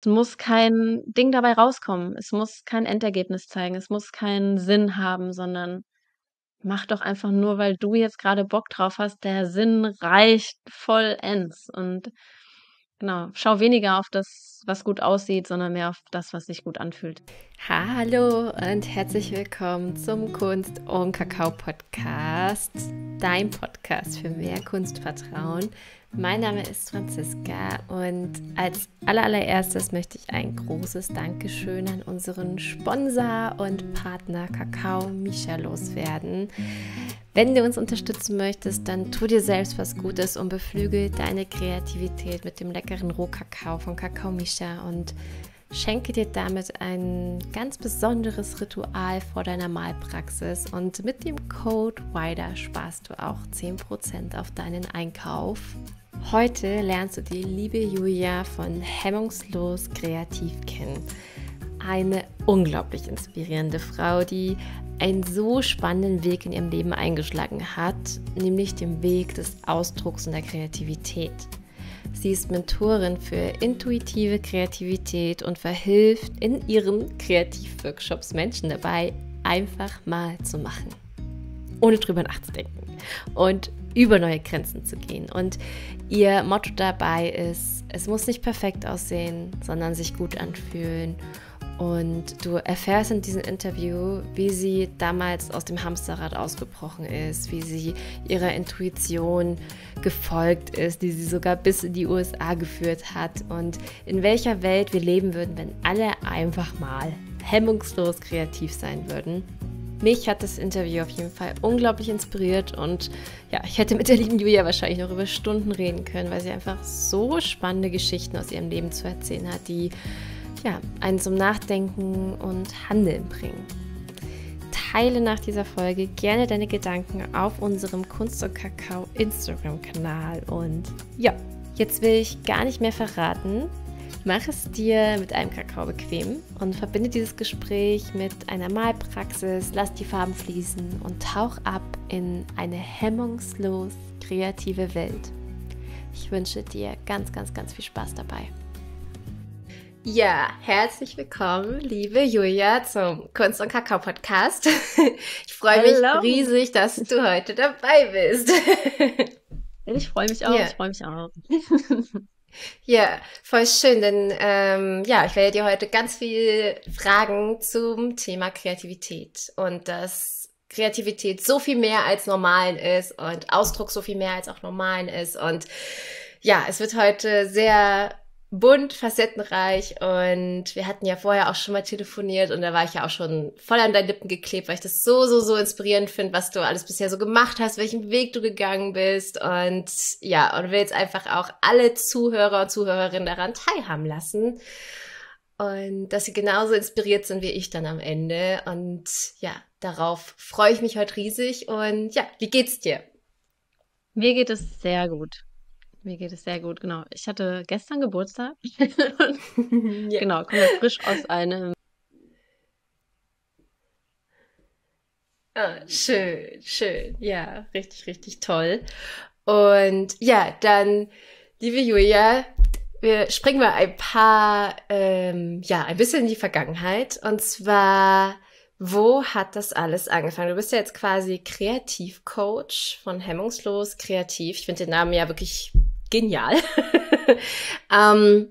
Es muss kein Ding dabei rauskommen. Es muss kein Endergebnis zeigen. Es muss keinen Sinn haben, sondern mach doch einfach nur, weil du jetzt gerade Bock drauf hast. Der Sinn reicht vollends. Und Genau, schau weniger auf das, was gut aussieht, sondern mehr auf das, was sich gut anfühlt. Hallo und herzlich willkommen zum Kunst und Kakao Podcast, dein Podcast für mehr Kunstvertrauen mein Name ist Franziska und als allererstes möchte ich ein großes Dankeschön an unseren Sponsor und Partner Kakao Misha loswerden. Wenn du uns unterstützen möchtest, dann tu dir selbst was Gutes und beflügel deine Kreativität mit dem leckeren Rohkakao von Kakao Misha und schenke dir damit ein ganz besonderes Ritual vor deiner Malpraxis und mit dem Code WIDER sparst du auch 10% auf deinen Einkauf. Heute lernst du die liebe Julia von Hemmungslos Kreativ kennen. Eine unglaublich inspirierende Frau, die einen so spannenden Weg in ihrem Leben eingeschlagen hat, nämlich den Weg des Ausdrucks und der Kreativität. Sie ist Mentorin für intuitive Kreativität und verhilft in ihren Kreativworkshops Menschen dabei, einfach mal zu machen, ohne drüber nachzudenken und über neue Grenzen zu gehen. Und ihr Motto dabei ist, es muss nicht perfekt aussehen, sondern sich gut anfühlen und du erfährst in diesem Interview, wie sie damals aus dem Hamsterrad ausgebrochen ist, wie sie ihrer Intuition gefolgt ist, die sie sogar bis in die USA geführt hat und in welcher Welt wir leben würden, wenn alle einfach mal hemmungslos kreativ sein würden. Mich hat das Interview auf jeden Fall unglaublich inspiriert und ja, ich hätte mit der lieben Julia wahrscheinlich noch über Stunden reden können, weil sie einfach so spannende Geschichten aus ihrem Leben zu erzählen hat, die ja, einen zum Nachdenken und Handeln bringen. Teile nach dieser Folge gerne deine Gedanken auf unserem Kunst und Kakao Instagram-Kanal. Und ja, jetzt will ich gar nicht mehr verraten. Mach es dir mit einem Kakao bequem und verbinde dieses Gespräch mit einer Malpraxis, lass die Farben fließen und tauch ab in eine hemmungslos kreative Welt. Ich wünsche dir ganz, ganz, ganz viel Spaß dabei. Ja, herzlich willkommen, liebe Julia, zum Kunst und Kakao Podcast. Ich freue mich riesig, dass du heute dabei bist. Ich freue mich auch, ja. ich freue mich auch. Ja, voll schön, denn ähm, ja, ich werde dir heute ganz viel Fragen zum Thema Kreativität und dass Kreativität so viel mehr als normalen ist und Ausdruck so viel mehr als auch normalen ist und ja, es wird heute sehr bunt, facettenreich und wir hatten ja vorher auch schon mal telefoniert und da war ich ja auch schon voll an deinen Lippen geklebt, weil ich das so, so, so inspirierend finde, was du alles bisher so gemacht hast, welchen Weg du gegangen bist und ja, und will jetzt einfach auch alle Zuhörer und Zuhörerinnen daran teilhaben lassen und dass sie genauso inspiriert sind wie ich dann am Ende und ja, darauf freue ich mich heute riesig und ja, wie geht's dir? Mir geht es sehr gut. Mir geht es sehr gut, genau. Ich hatte gestern Geburtstag. ja. Genau, komme frisch aus einem. Ah, schön, schön. Ja, richtig, richtig toll. Und ja, dann, liebe Julia, wir springen mal ein paar, ähm, ja, ein bisschen in die Vergangenheit. Und zwar, wo hat das alles angefangen? Du bist ja jetzt quasi Kreativcoach von Hemmungslos Kreativ. Ich finde den Namen ja wirklich genial. ähm,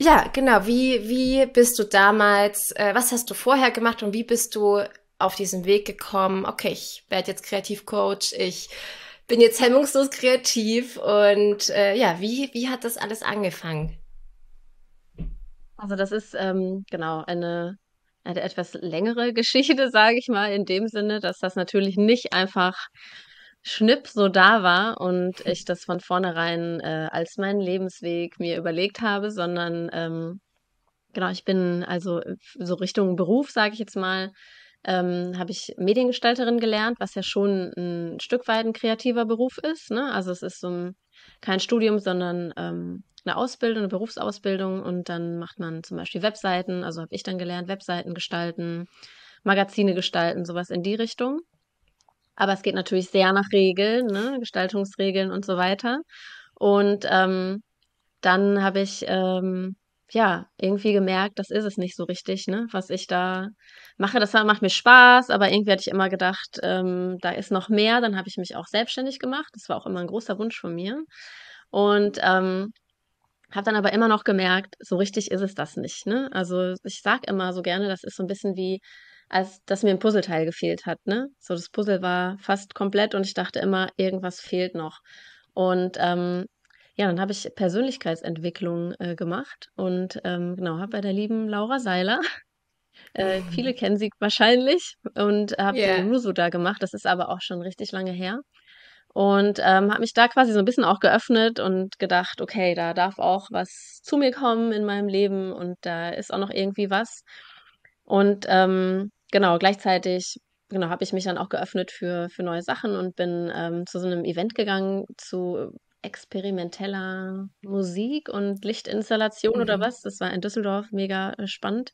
ja, genau. Wie, wie bist du damals, äh, was hast du vorher gemacht und wie bist du auf diesen Weg gekommen? Okay, ich werde jetzt Kreativcoach, ich bin jetzt hemmungslos kreativ und äh, ja, wie, wie hat das alles angefangen? Also das ist ähm, genau eine, eine etwas längere Geschichte, sage ich mal, in dem Sinne, dass das natürlich nicht einfach Schnipp so da war und ich das von vornherein äh, als meinen Lebensweg mir überlegt habe, sondern ähm, genau, ich bin also so Richtung Beruf, sage ich jetzt mal, ähm, habe ich Mediengestalterin gelernt, was ja schon ein Stück weit ein kreativer Beruf ist. Ne? Also es ist so ein, kein Studium, sondern ähm, eine Ausbildung, eine Berufsausbildung und dann macht man zum Beispiel Webseiten, also habe ich dann gelernt, Webseiten gestalten, Magazine gestalten, sowas in die Richtung. Aber es geht natürlich sehr nach Regeln, ne? Gestaltungsregeln und so weiter. Und ähm, dann habe ich ähm, ja irgendwie gemerkt, das ist es nicht so richtig, ne? was ich da mache. Das macht mir Spaß, aber irgendwie hatte ich immer gedacht, ähm, da ist noch mehr. Dann habe ich mich auch selbstständig gemacht. Das war auch immer ein großer Wunsch von mir. Und ähm, habe dann aber immer noch gemerkt, so richtig ist es das nicht. Ne? Also ich sage immer so gerne, das ist so ein bisschen wie als dass mir ein Puzzleteil gefehlt hat. Ne? So, das Puzzle war fast komplett und ich dachte immer, irgendwas fehlt noch. Und ähm, ja, dann habe ich Persönlichkeitsentwicklung äh, gemacht und ähm, genau, habe bei der lieben Laura Seiler, äh, viele kennen sie wahrscheinlich, und habe yeah. den Rusu da gemacht. Das ist aber auch schon richtig lange her. Und ähm, habe mich da quasi so ein bisschen auch geöffnet und gedacht, okay, da darf auch was zu mir kommen in meinem Leben und da ist auch noch irgendwie was. Und ähm, genau, gleichzeitig genau, habe ich mich dann auch geöffnet für, für neue Sachen und bin ähm, zu so einem Event gegangen zu experimenteller Musik und Lichtinstallation mhm. oder was. Das war in Düsseldorf mega äh, spannend.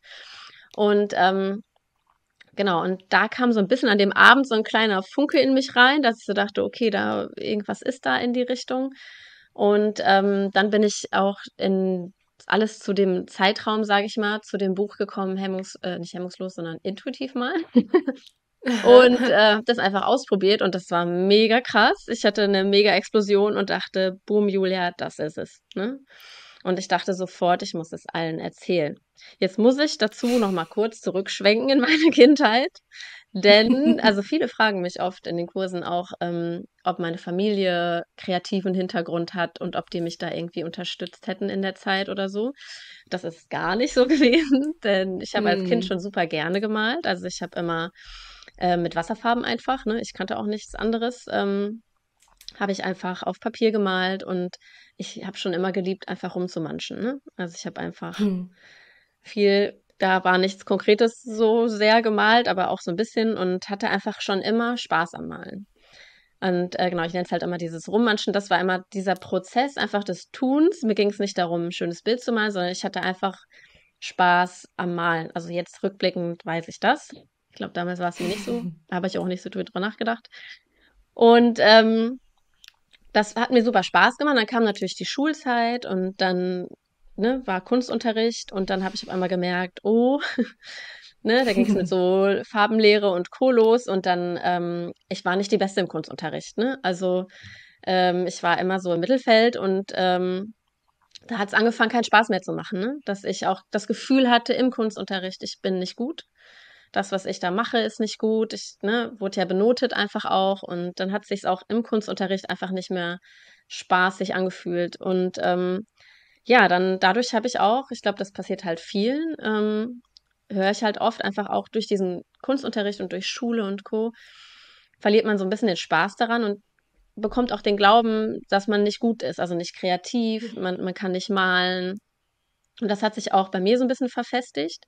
Und ähm, genau, und da kam so ein bisschen an dem Abend so ein kleiner Funke in mich rein, dass ich so dachte, okay, da irgendwas ist da in die Richtung. Und ähm, dann bin ich auch in alles zu dem Zeitraum, sage ich mal, zu dem Buch gekommen, hemmungs, äh, nicht hemmungslos, sondern intuitiv mal. und äh, das einfach ausprobiert und das war mega krass. Ich hatte eine mega Explosion und dachte, boom, Julia, das ist es. Ne? Und ich dachte sofort, ich muss es allen erzählen. Jetzt muss ich dazu nochmal kurz zurückschwenken in meine Kindheit. Denn, also viele fragen mich oft in den Kursen auch, ähm, ob meine Familie kreativen Hintergrund hat und ob die mich da irgendwie unterstützt hätten in der Zeit oder so. Das ist gar nicht so gewesen, denn ich habe mm. als Kind hm. schon super gerne gemalt. Also ich habe immer äh, mit Wasserfarben einfach, ne? ich kannte auch nichts anderes, ähm, habe ich einfach auf Papier gemalt und ich habe schon immer geliebt, einfach rumzumanschen. Ne? Also ich habe einfach hm. viel, da war nichts Konkretes so sehr gemalt, aber auch so ein bisschen und hatte einfach schon immer Spaß am Malen. Und äh, genau, ich nenne es halt immer dieses Rummanschen. Das war immer dieser Prozess einfach des Tuns. Mir ging es nicht darum, ein schönes Bild zu malen, sondern ich hatte einfach Spaß am Malen. Also jetzt rückblickend weiß ich das. Ich glaube, damals war es mir nicht so. Da habe ich auch nicht so drüber nachgedacht. Und ähm, das hat mir super Spaß gemacht. Dann kam natürlich die Schulzeit und dann ne, war Kunstunterricht und dann habe ich auf einmal gemerkt, oh, ne, da ging es mit so Farbenlehre und Co. los und dann, ähm, ich war nicht die Beste im Kunstunterricht. Ne? Also ähm, ich war immer so im Mittelfeld und ähm, da hat es angefangen, keinen Spaß mehr zu machen. Ne? Dass ich auch das Gefühl hatte im Kunstunterricht, ich bin nicht gut das, was ich da mache, ist nicht gut. Ich ne, wurde ja benotet einfach auch und dann hat sich auch im Kunstunterricht einfach nicht mehr spaßig angefühlt. Und ähm, ja, dann dadurch habe ich auch, ich glaube, das passiert halt vielen, ähm, höre ich halt oft einfach auch durch diesen Kunstunterricht und durch Schule und Co. verliert man so ein bisschen den Spaß daran und bekommt auch den Glauben, dass man nicht gut ist, also nicht kreativ, mhm. man, man kann nicht malen. Und das hat sich auch bei mir so ein bisschen verfestigt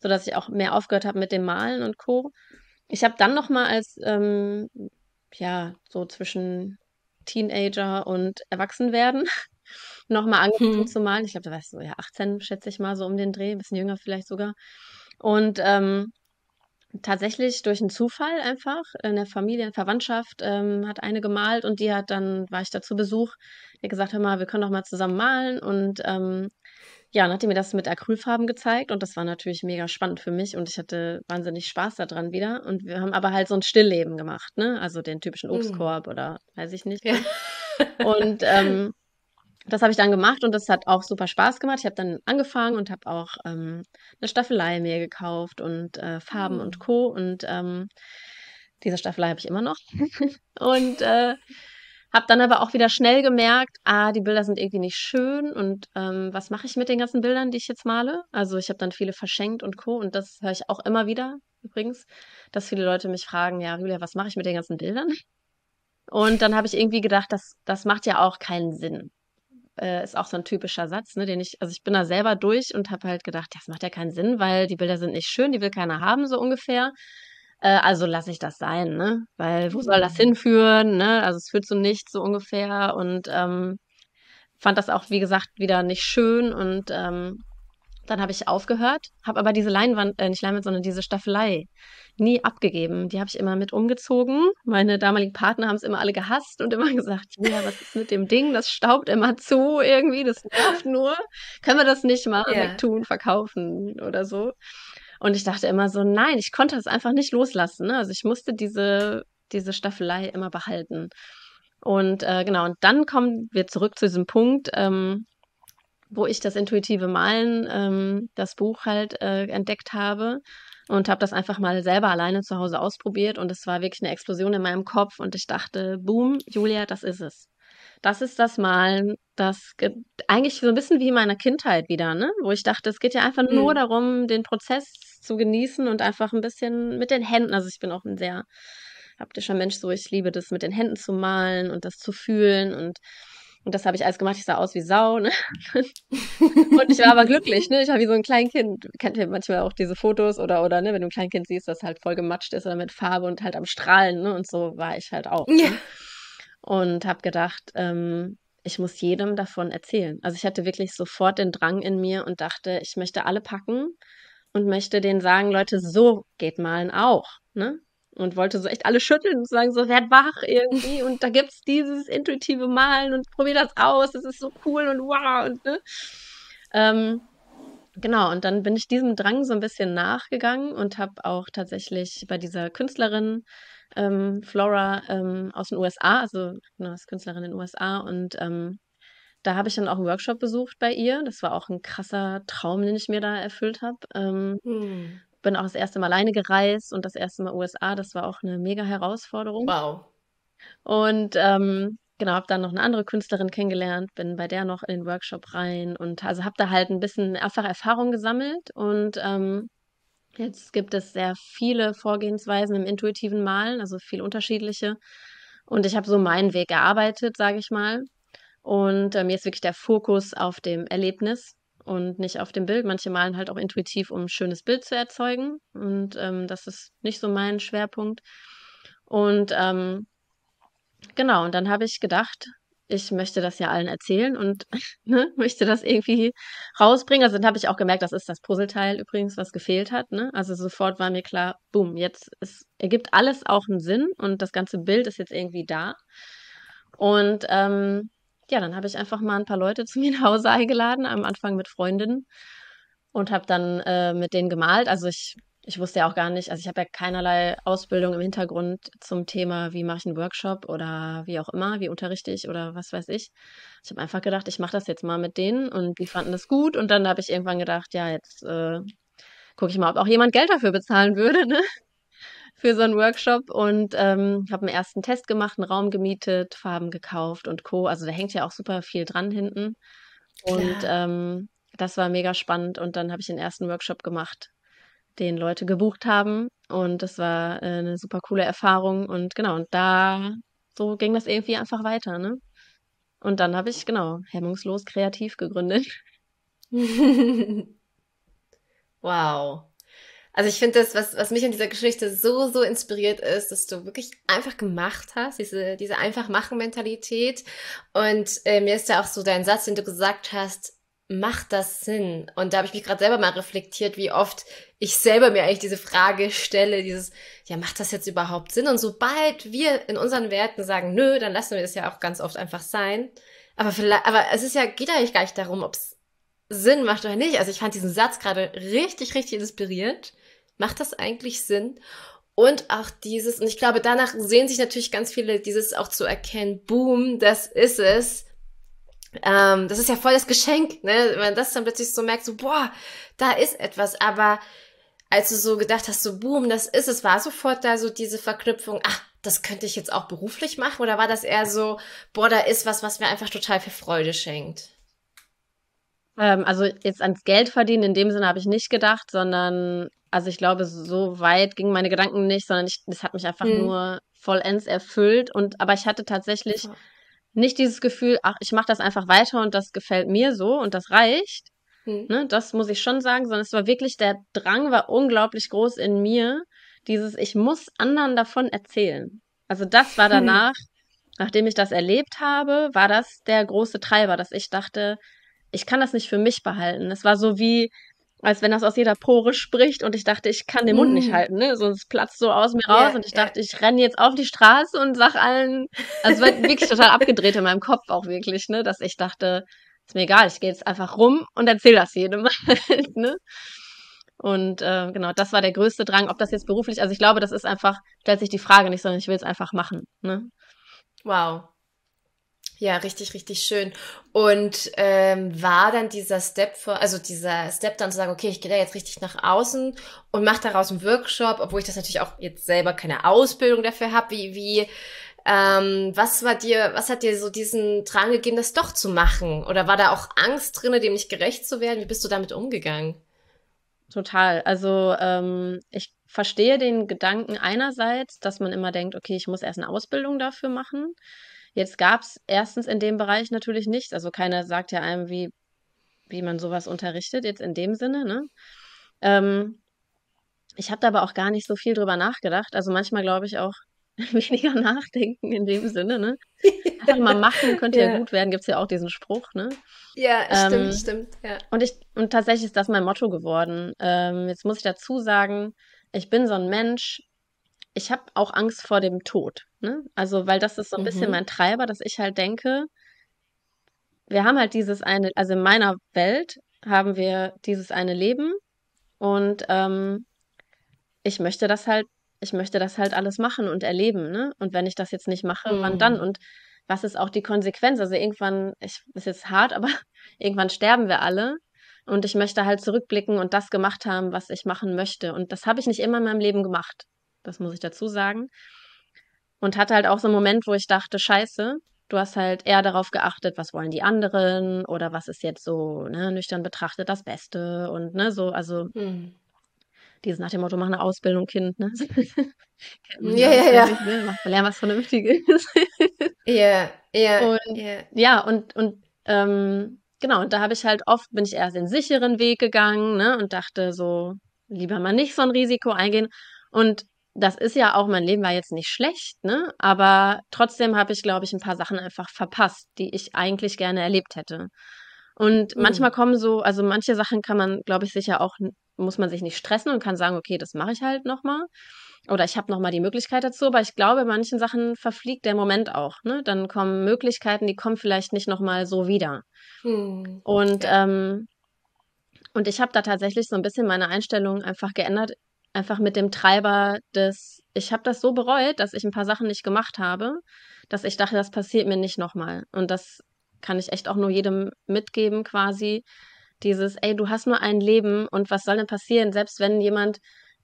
so dass ich auch mehr aufgehört habe mit dem Malen und Co. Ich habe dann nochmal als, ähm, ja, so zwischen Teenager und Erwachsenwerden nochmal angefangen hm. zu malen. Ich glaube, da war ich so, ja, 18, schätze ich mal, so um den Dreh, bisschen jünger vielleicht sogar. Und ähm, tatsächlich durch einen Zufall einfach in der Familie, in der Verwandtschaft ähm, hat eine gemalt und die hat dann, war ich da zu Besuch, der gesagt, hör mal, wir können doch mal zusammen malen und ähm, ja, dann hat die mir das mit Acrylfarben gezeigt und das war natürlich mega spannend für mich und ich hatte wahnsinnig Spaß daran wieder. Und wir haben aber halt so ein Stillleben gemacht, ne? Also den typischen mhm. Obstkorb mm. oder weiß ich nicht. Ne? Ja. Und ähm, das habe ich dann gemacht und das hat auch super Spaß gemacht. Ich habe dann angefangen und habe auch ähm, eine Staffelei mir gekauft und äh, Farben mm. und mhm. Co. Und ähm, diese Staffelei habe ich immer noch. und äh, hab dann aber auch wieder schnell gemerkt, ah, die Bilder sind irgendwie nicht schön und ähm, was mache ich mit den ganzen Bildern, die ich jetzt male? Also ich habe dann viele verschenkt und co. Und das höre ich auch immer wieder übrigens, dass viele Leute mich fragen, ja, Julia, was mache ich mit den ganzen Bildern? Und dann habe ich irgendwie gedacht, das, das macht ja auch keinen Sinn. Äh, ist auch so ein typischer Satz, ne, den ich, also ich bin da selber durch und habe halt gedacht, das macht ja keinen Sinn, weil die Bilder sind nicht schön, die will keiner haben, so ungefähr. Äh, also lasse ich das sein, ne? Weil wo soll das hinführen? Ne? Also es führt zu nichts so ungefähr. Und ähm, fand das auch, wie gesagt, wieder nicht schön. Und ähm, dann habe ich aufgehört, habe aber diese Leinwand, äh, nicht Leinwand, sondern diese Staffelei nie abgegeben. Die habe ich immer mit umgezogen. Meine damaligen Partner haben es immer alle gehasst und immer gesagt, ja, was ist mit dem Ding? Das staubt immer zu irgendwie, das nervt nur. Können wir das nicht mal yeah. wegtun, verkaufen oder so? Und ich dachte immer so, nein, ich konnte das einfach nicht loslassen. Ne? Also ich musste diese, diese Staffelei immer behalten. Und äh, genau, und dann kommen wir zurück zu diesem Punkt, ähm, wo ich das intuitive Malen, ähm, das Buch halt äh, entdeckt habe und habe das einfach mal selber alleine zu Hause ausprobiert und es war wirklich eine Explosion in meinem Kopf und ich dachte, boom, Julia, das ist es. Das ist das Mal, das eigentlich so ein bisschen wie in meiner Kindheit wieder, ne? Wo ich dachte, es geht ja einfach nur mhm. darum, den Prozess zu genießen und einfach ein bisschen mit den Händen. Also ich bin auch ein sehr haptischer Mensch, so ich liebe das mit den Händen zu malen und das zu fühlen und und das habe ich alles gemacht. Ich sah aus wie Sau. Ne? Und ich war aber glücklich. Ne? Ich war wie so ein Kleinkind. Kennt ihr manchmal auch diese Fotos oder, oder ne? wenn du ein Kleinkind siehst, das halt voll gematscht ist oder mit Farbe und halt am Strahlen. Ne? Und so war ich halt auch. Ne? Ja und habe gedacht, ähm, ich muss jedem davon erzählen. Also ich hatte wirklich sofort den Drang in mir und dachte, ich möchte alle packen und möchte denen sagen, Leute, so geht Malen auch. Ne? Und wollte so echt alle schütteln und sagen, so werd wach irgendwie und da gibt es dieses intuitive Malen und probier das aus, das ist so cool und wow. Und, ne? ähm, genau, und dann bin ich diesem Drang so ein bisschen nachgegangen und habe auch tatsächlich bei dieser Künstlerin ähm, Flora ähm, aus den USA, also genau, Künstlerin in den USA und ähm, da habe ich dann auch einen Workshop besucht bei ihr. Das war auch ein krasser Traum, den ich mir da erfüllt habe. Ähm, hm. Bin auch das erste Mal alleine gereist und das erste Mal USA. Das war auch eine mega Herausforderung. Wow. Und ähm, genau, habe dann noch eine andere Künstlerin kennengelernt, bin bei der noch in den Workshop rein und also habe da halt ein bisschen einfach Erfahrung gesammelt und ähm, Jetzt gibt es sehr viele Vorgehensweisen im intuitiven Malen, also viel unterschiedliche. Und ich habe so meinen Weg erarbeitet, sage ich mal. Und äh, mir ist wirklich der Fokus auf dem Erlebnis und nicht auf dem Bild. Manche malen halt auch intuitiv, um ein schönes Bild zu erzeugen. Und ähm, das ist nicht so mein Schwerpunkt. Und ähm, genau, und dann habe ich gedacht, ich möchte das ja allen erzählen und ne, möchte das irgendwie rausbringen. Also dann habe ich auch gemerkt, das ist das Puzzleteil übrigens, was gefehlt hat. Ne? Also sofort war mir klar, boom, jetzt ist, ergibt alles auch einen Sinn und das ganze Bild ist jetzt irgendwie da. Und ähm, ja, dann habe ich einfach mal ein paar Leute zu mir nach Hause eingeladen, am Anfang mit Freundinnen und habe dann äh, mit denen gemalt. Also ich ich wusste ja auch gar nicht, also ich habe ja keinerlei Ausbildung im Hintergrund zum Thema, wie mache ich einen Workshop oder wie auch immer, wie unterrichte ich oder was weiß ich. Ich habe einfach gedacht, ich mache das jetzt mal mit denen und die fanden das gut und dann habe ich irgendwann gedacht, ja, jetzt äh, gucke ich mal, ob auch jemand Geld dafür bezahlen würde, ne? Für so einen Workshop und ähm, habe einen ersten Test gemacht, einen Raum gemietet, Farben gekauft und Co. Also da hängt ja auch super viel dran hinten. Und ja. ähm, das war mega spannend und dann habe ich den ersten Workshop gemacht den Leute gebucht haben. Und das war äh, eine super coole Erfahrung. Und genau, und da so ging das irgendwie einfach weiter, ne? Und dann habe ich, genau, hemmungslos kreativ gegründet. wow. Also ich finde das, was, was mich in dieser Geschichte so, so inspiriert ist, dass du wirklich einfach gemacht hast, diese, diese Einfach-Machen-Mentalität. Und äh, mir ist ja auch so dein Satz, den du gesagt hast, macht das Sinn? Und da habe ich mich gerade selber mal reflektiert, wie oft ich selber mir eigentlich diese Frage stelle, dieses, ja, macht das jetzt überhaupt Sinn? Und sobald wir in unseren Werten sagen, nö, dann lassen wir das ja auch ganz oft einfach sein. Aber vielleicht, aber es ist ja, geht eigentlich gar nicht darum, ob es Sinn macht oder nicht. Also ich fand diesen Satz gerade richtig, richtig inspirierend. Macht das eigentlich Sinn? Und auch dieses, und ich glaube, danach sehen sich natürlich ganz viele, dieses auch zu erkennen, boom, das ist es ähm, das ist ja voll das Geschenk, ne? Wenn man das dann plötzlich so merkt, so, boah, da ist etwas, aber als du so gedacht hast, so, boom, das ist es, war sofort da so diese Verknüpfung, ach, das könnte ich jetzt auch beruflich machen? Oder war das eher so, boah, da ist was, was mir einfach total viel Freude schenkt? Ähm, also jetzt ans Geld verdienen, in dem Sinne habe ich nicht gedacht, sondern, also ich glaube, so weit gingen meine Gedanken nicht, sondern ich, das hat mich einfach hm. nur vollends erfüllt. Und aber ich hatte tatsächlich. Ja nicht dieses Gefühl, ach, ich mache das einfach weiter und das gefällt mir so und das reicht. Hm. Ne, das muss ich schon sagen, sondern es war wirklich, der Drang war unglaublich groß in mir, dieses, ich muss anderen davon erzählen. Also das war hm. danach, hm. nachdem ich das erlebt habe, war das der große Treiber, dass ich dachte, ich kann das nicht für mich behalten. Es war so wie, als wenn das aus jeder Pore spricht und ich dachte, ich kann den Mund mm. nicht halten, ne? Sonst platzt so aus mir raus yeah, und ich dachte, ich renne jetzt auf die Straße und sag allen, also es war wirklich total abgedreht in meinem Kopf auch wirklich, ne? Dass ich dachte, ist mir egal, ich gehe jetzt einfach rum und erzähle das jedem halt, ne? Und äh, genau, das war der größte Drang, ob das jetzt beruflich, also ich glaube, das ist einfach, stellt sich die Frage nicht, sondern ich will es einfach machen, ne? Wow, ja, richtig, richtig schön. Und ähm, war dann dieser Step, vor, also dieser Step dann zu sagen, okay, ich gehe da jetzt richtig nach außen und mache daraus einen Workshop, obwohl ich das natürlich auch jetzt selber keine Ausbildung dafür habe. Wie, wie, ähm, was war dir, was hat dir so diesen Drang gegeben, das doch zu machen? Oder war da auch Angst drinne, dem nicht gerecht zu werden? Wie bist du damit umgegangen? Total. Also ähm, ich verstehe den Gedanken einerseits, dass man immer denkt, okay, ich muss erst eine Ausbildung dafür machen. Jetzt gab es erstens in dem Bereich natürlich nichts. Also keiner sagt ja einem, wie, wie man sowas unterrichtet, jetzt in dem Sinne. Ne? Ähm, ich habe da aber auch gar nicht so viel drüber nachgedacht. Also manchmal glaube ich auch weniger nachdenken in dem Sinne. Ne? Einfach mal machen könnte ja. ja gut werden, gibt es ja auch diesen Spruch. Ne? Ja, ähm, stimmt, stimmt. Ja. Und, ich, und tatsächlich ist das mein Motto geworden. Ähm, jetzt muss ich dazu sagen, ich bin so ein Mensch, ich habe auch Angst vor dem Tod. Ne? Also, weil das ist so ein mhm. bisschen mein Treiber, dass ich halt denke, wir haben halt dieses eine, also in meiner Welt haben wir dieses eine Leben und ähm, ich möchte das halt, ich möchte das halt alles machen und erleben, ne? Und wenn ich das jetzt nicht mache, mhm. wann dann? Mhm. Und was ist auch die Konsequenz? Also irgendwann, ich, ist jetzt hart, aber irgendwann sterben wir alle. Und ich möchte halt zurückblicken und das gemacht haben, was ich machen möchte. Und das habe ich nicht immer in meinem Leben gemacht das muss ich dazu sagen. Und hatte halt auch so einen Moment, wo ich dachte, scheiße, du hast halt eher darauf geachtet, was wollen die anderen oder was ist jetzt so, ne, nüchtern betrachtet das Beste und ne, so, also hm. dieses nach dem Motto, mach eine Ausbildung, Kind, ne? ja, ja, ja. Ne? Lern was Vernünftiges. Ja, ja. Ja, und, und ähm, genau, und da habe ich halt oft, bin ich erst den sicheren Weg gegangen, ne, und dachte so, lieber mal nicht so ein Risiko eingehen. Und das ist ja auch, mein Leben war jetzt nicht schlecht, ne? Aber trotzdem habe ich, glaube ich, ein paar Sachen einfach verpasst, die ich eigentlich gerne erlebt hätte. Und mhm. manchmal kommen so, also manche Sachen kann man, glaube ich, sicher auch, muss man sich nicht stressen und kann sagen, okay, das mache ich halt nochmal. Oder ich habe nochmal die Möglichkeit dazu, aber ich glaube, manchen Sachen verfliegt der Moment auch. Ne? Dann kommen Möglichkeiten, die kommen vielleicht nicht nochmal so wieder. Mhm. Und, ähm, und ich habe da tatsächlich so ein bisschen meine Einstellung einfach geändert einfach mit dem Treiber des, ich habe das so bereut, dass ich ein paar Sachen nicht gemacht habe, dass ich dachte, das passiert mir nicht nochmal. Und das kann ich echt auch nur jedem mitgeben quasi. Dieses, ey, du hast nur ein Leben und was soll denn passieren, selbst wenn jemand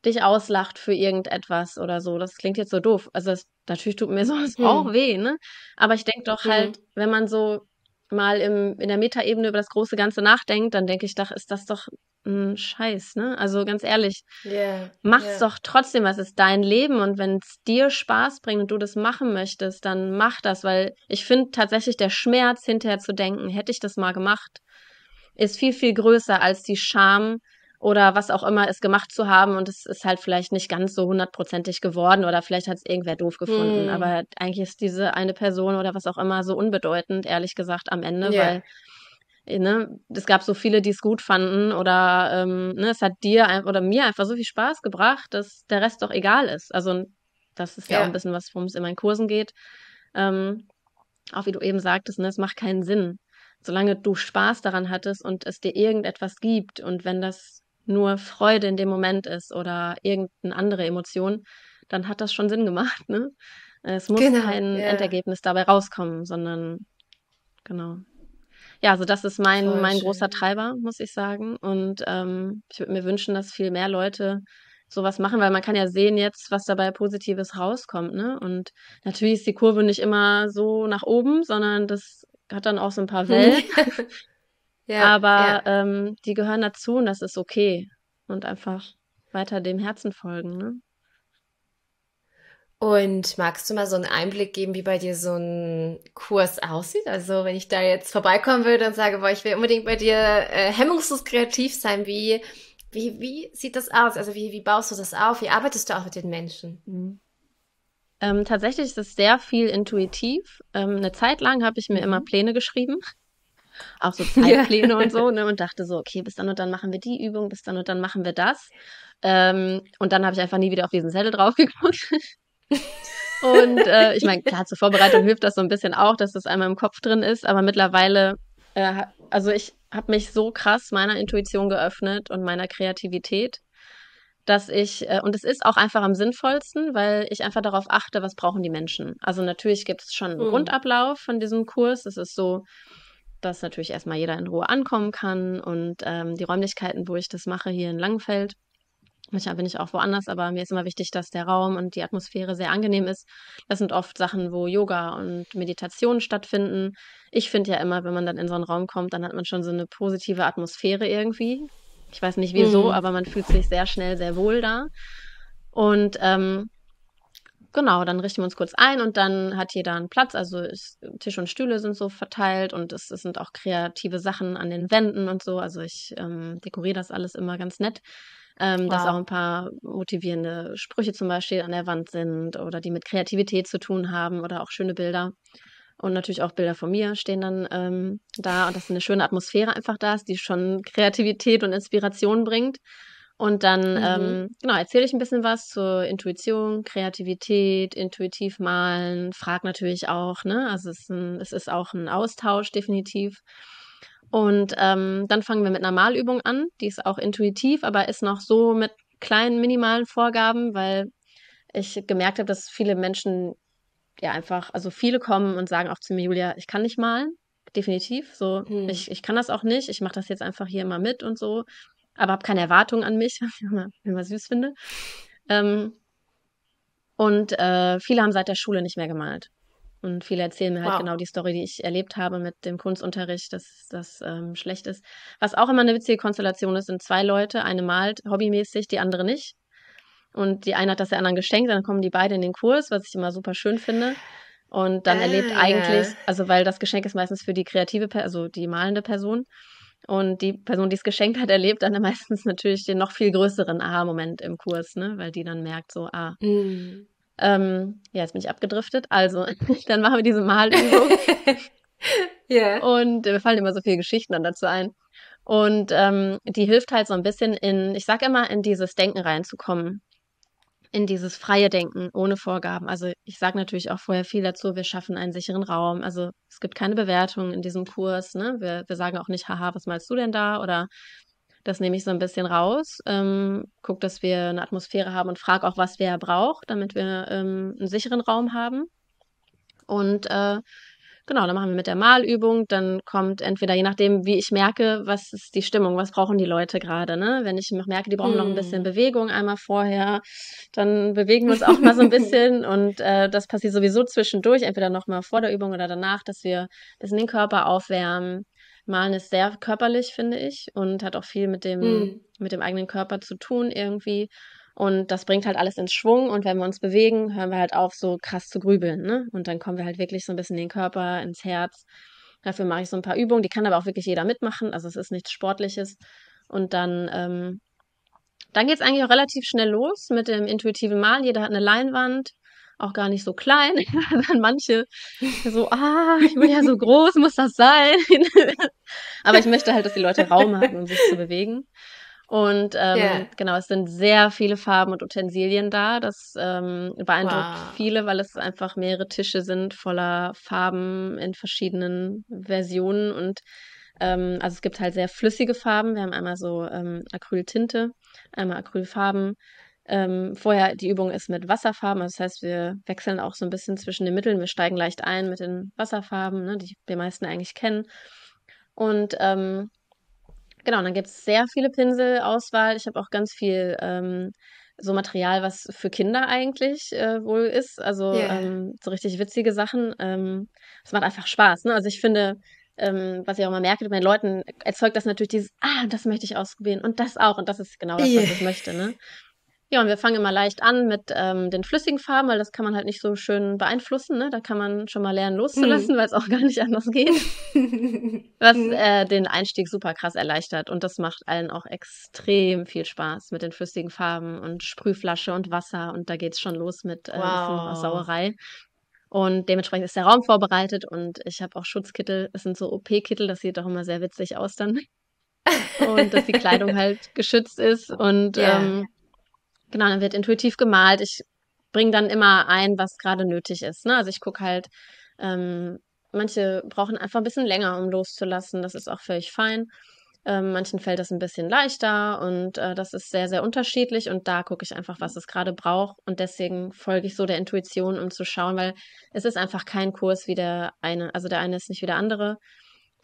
dich auslacht für irgendetwas oder so. Das klingt jetzt so doof. Also das, natürlich tut mir sowas mhm. auch weh, ne? Aber ich denke doch mhm. halt, mhm. wenn man so mal im, in der Metaebene über das große Ganze nachdenkt, dann denke ich, doch, ist das doch ein Scheiß, ne? Also ganz ehrlich, yeah, mach's yeah. doch trotzdem, was ist dein Leben und wenn es dir Spaß bringt und du das machen möchtest, dann mach das, weil ich finde tatsächlich der Schmerz hinterher zu denken, hätte ich das mal gemacht, ist viel, viel größer als die Scham, oder was auch immer es gemacht zu haben und es ist halt vielleicht nicht ganz so hundertprozentig geworden oder vielleicht hat es irgendwer doof gefunden. Hm. Aber eigentlich ist diese eine Person oder was auch immer so unbedeutend, ehrlich gesagt, am Ende, yeah. weil Ne, es gab so viele, die es gut fanden oder ähm, ne, es hat dir oder mir einfach so viel Spaß gebracht, dass der Rest doch egal ist. Also das ist ja, ja. auch ein bisschen was, worum es in meinen Kursen geht. Ähm, auch wie du eben sagtest, ne, es macht keinen Sinn. Solange du Spaß daran hattest und es dir irgendetwas gibt und wenn das nur Freude in dem Moment ist oder irgendeine andere Emotion, dann hat das schon Sinn gemacht. Ne? Es muss genau, kein ja. Endergebnis dabei rauskommen, sondern genau. Ja, also das ist mein, mein großer Treiber, muss ich sagen. Und ähm, ich würde mir wünschen, dass viel mehr Leute sowas machen, weil man kann ja sehen jetzt, was dabei Positives rauskommt. Ne? Und natürlich ist die Kurve nicht immer so nach oben, sondern das hat dann auch so ein paar Wellen. Ja, Aber ja. Ähm, die gehören dazu und das ist okay. Und einfach weiter dem Herzen folgen, ne? Und magst du mal so einen Einblick geben, wie bei dir so ein Kurs aussieht? Also wenn ich da jetzt vorbeikommen würde und sage, boah, ich will unbedingt bei dir äh, hemmungslos kreativ sein, wie, wie, wie sieht das aus? Also wie, wie baust du das auf? Wie arbeitest du auch mit den Menschen? Mhm. Ähm, tatsächlich ist es sehr viel intuitiv. Ähm, eine Zeit lang habe ich mir mhm. immer Pläne geschrieben auch so Zeitpläne und so, ne? Und dachte so, okay, bis dann und dann machen wir die Übung, bis dann und dann machen wir das. Ähm, und dann habe ich einfach nie wieder auf diesen Zettel drauf geguckt. und äh, ich meine, klar, zur Vorbereitung hilft das so ein bisschen auch, dass das einmal im Kopf drin ist, aber mittlerweile, äh, also ich habe mich so krass meiner Intuition geöffnet und meiner Kreativität, dass ich, äh, und es ist auch einfach am sinnvollsten, weil ich einfach darauf achte, was brauchen die Menschen. Also natürlich gibt es schon einen mhm. Grundablauf von diesem Kurs. Es ist so, dass natürlich erstmal jeder in Ruhe ankommen kann und ähm, die Räumlichkeiten, wo ich das mache, hier in Langfeld, Manchmal bin ich auch woanders, aber mir ist immer wichtig, dass der Raum und die Atmosphäre sehr angenehm ist. Das sind oft Sachen, wo Yoga und Meditation stattfinden. Ich finde ja immer, wenn man dann in so einen Raum kommt, dann hat man schon so eine positive Atmosphäre irgendwie. Ich weiß nicht wieso, mhm. aber man fühlt sich sehr schnell sehr wohl da. Und ähm, Genau, dann richten wir uns kurz ein und dann hat jeder einen Platz. Also ich, Tisch und Stühle sind so verteilt und es, es, sind auch kreative Sachen an den Wänden und so. Also ich ähm, dekoriere das alles immer ganz nett. Ähm, wow. Dass auch ein paar motivierende Sprüche zum Beispiel an der Wand sind oder die mit Kreativität zu tun haben oder auch schöne Bilder. Und natürlich auch Bilder von mir stehen dann ähm, da und dass eine schöne Atmosphäre einfach da ist, die schon Kreativität und Inspiration bringt. Und dann, mhm. ähm, genau, erzähle ich ein bisschen was zur Intuition, Kreativität, intuitiv malen, frag natürlich auch, ne? Also es ist, ein, es ist auch ein Austausch, definitiv. Und ähm, dann fangen wir mit einer Malübung an. Die ist auch intuitiv, aber ist noch so mit kleinen, minimalen Vorgaben, weil ich gemerkt habe, dass viele Menschen ja einfach, also viele kommen und sagen auch zu mir, Julia, ich kann nicht malen definitiv. So, hm. ich, ich kann das auch nicht, ich mache das jetzt einfach hier immer mit und so aber habe keine Erwartungen an mich, was ich immer süß finde. Ähm, und äh, viele haben seit der Schule nicht mehr gemalt. Und viele erzählen mir halt wow. genau die Story, die ich erlebt habe mit dem Kunstunterricht, dass das ähm, schlecht ist. Was auch immer eine witzige Konstellation ist, sind zwei Leute, eine malt hobbymäßig, die andere nicht. Und die eine hat das der anderen geschenkt, dann kommen die beide in den Kurs, was ich immer super schön finde. Und dann ah, erlebt äh. eigentlich, also weil das Geschenk ist meistens für die kreative, also die malende Person. Und die Person, die es geschenkt hat, erlebt dann meistens natürlich den noch viel größeren Aha-Moment im Kurs, ne? weil die dann merkt, so, ah, mm. ähm, ja, jetzt bin ich abgedriftet. Also, dann machen wir diese Malübung. Ja. yeah. Und äh, mir fallen immer so viele Geschichten dann dazu ein. Und ähm, die hilft halt so ein bisschen in, ich sag immer, in dieses Denken reinzukommen in dieses freie Denken ohne Vorgaben. Also ich sage natürlich auch vorher viel dazu, wir schaffen einen sicheren Raum. Also es gibt keine Bewertung in diesem Kurs. Ne? Wir, wir sagen auch nicht, haha, was meinst du denn da? Oder das nehme ich so ein bisschen raus, ähm, gucke, dass wir eine Atmosphäre haben und frag auch, was wer braucht, damit wir ähm, einen sicheren Raum haben. Und äh, Genau, dann machen wir mit der Malübung. Dann kommt entweder, je nachdem, wie ich merke, was ist die Stimmung, was brauchen die Leute gerade. Ne? Wenn ich merke, die brauchen hm. noch ein bisschen mhm. Bewegung einmal vorher, dann bewegen wir uns auch mal so ein bisschen. Und äh, das passiert sowieso zwischendurch, entweder nochmal vor der Übung oder danach, dass wir ein bisschen den Körper aufwärmen. Malen ist sehr körperlich, finde ich, und hat auch viel mit dem, hm. mit dem eigenen Körper zu tun irgendwie. Und das bringt halt alles ins Schwung und wenn wir uns bewegen, hören wir halt auf, so krass zu grübeln. Ne? Und dann kommen wir halt wirklich so ein bisschen in den Körper, ins Herz. Dafür mache ich so ein paar Übungen, die kann aber auch wirklich jeder mitmachen. Also es ist nichts Sportliches. Und dann, ähm, dann geht es eigentlich auch relativ schnell los mit dem intuitiven Mal. Jeder hat eine Leinwand, auch gar nicht so klein. dann manche so, ah, ich bin ja so groß, muss das sein? aber ich möchte halt, dass die Leute Raum haben, um sich zu bewegen. Und ähm, yeah. genau, es sind sehr viele Farben und Utensilien da. Das ähm, beeindruckt wow. viele, weil es einfach mehrere Tische sind voller Farben in verschiedenen Versionen. Und ähm, also es gibt halt sehr flüssige Farben. Wir haben einmal so ähm, Acryltinte, einmal Acrylfarben. Ähm, vorher die Übung ist mit Wasserfarben, also das heißt, wir wechseln auch so ein bisschen zwischen den Mitteln. Wir steigen leicht ein mit den Wasserfarben, ne, die wir meisten eigentlich kennen. Und ähm, Genau, und dann gibt es sehr viele Pinselauswahl. Ich habe auch ganz viel ähm, so Material, was für Kinder eigentlich äh, wohl ist. Also yeah. ähm, so richtig witzige Sachen. Ähm, das macht einfach Spaß. Ne? Also ich finde, ähm, was ich auch immer merke, bei den Leuten erzeugt das natürlich dieses, ah, das möchte ich ausprobieren und das auch und das ist genau das, yeah. was ich möchte. Ne? Ja, und wir fangen immer leicht an mit ähm, den flüssigen Farben, weil das kann man halt nicht so schön beeinflussen. Ne? Da kann man schon mal lernen loszulassen, mhm. weil es auch gar nicht anders geht. was mhm. äh, den Einstieg super krass erleichtert. Und das macht allen auch extrem viel Spaß mit den flüssigen Farben und Sprühflasche und Wasser. Und da geht es schon los mit äh, wow. Sauerei. Und dementsprechend ist der Raum vorbereitet und ich habe auch Schutzkittel. Es sind so OP-Kittel, das sieht doch immer sehr witzig aus dann. und dass die Kleidung halt geschützt ist und ja. ähm, Genau, dann wird intuitiv gemalt. Ich bringe dann immer ein, was gerade nötig ist. Ne? Also ich gucke halt, ähm, manche brauchen einfach ein bisschen länger, um loszulassen. Das ist auch völlig fein. Ähm, manchen fällt das ein bisschen leichter und äh, das ist sehr, sehr unterschiedlich. Und da gucke ich einfach, was es gerade braucht. Und deswegen folge ich so der Intuition, um zu schauen, weil es ist einfach kein Kurs wie der eine. Also der eine ist nicht wie der andere.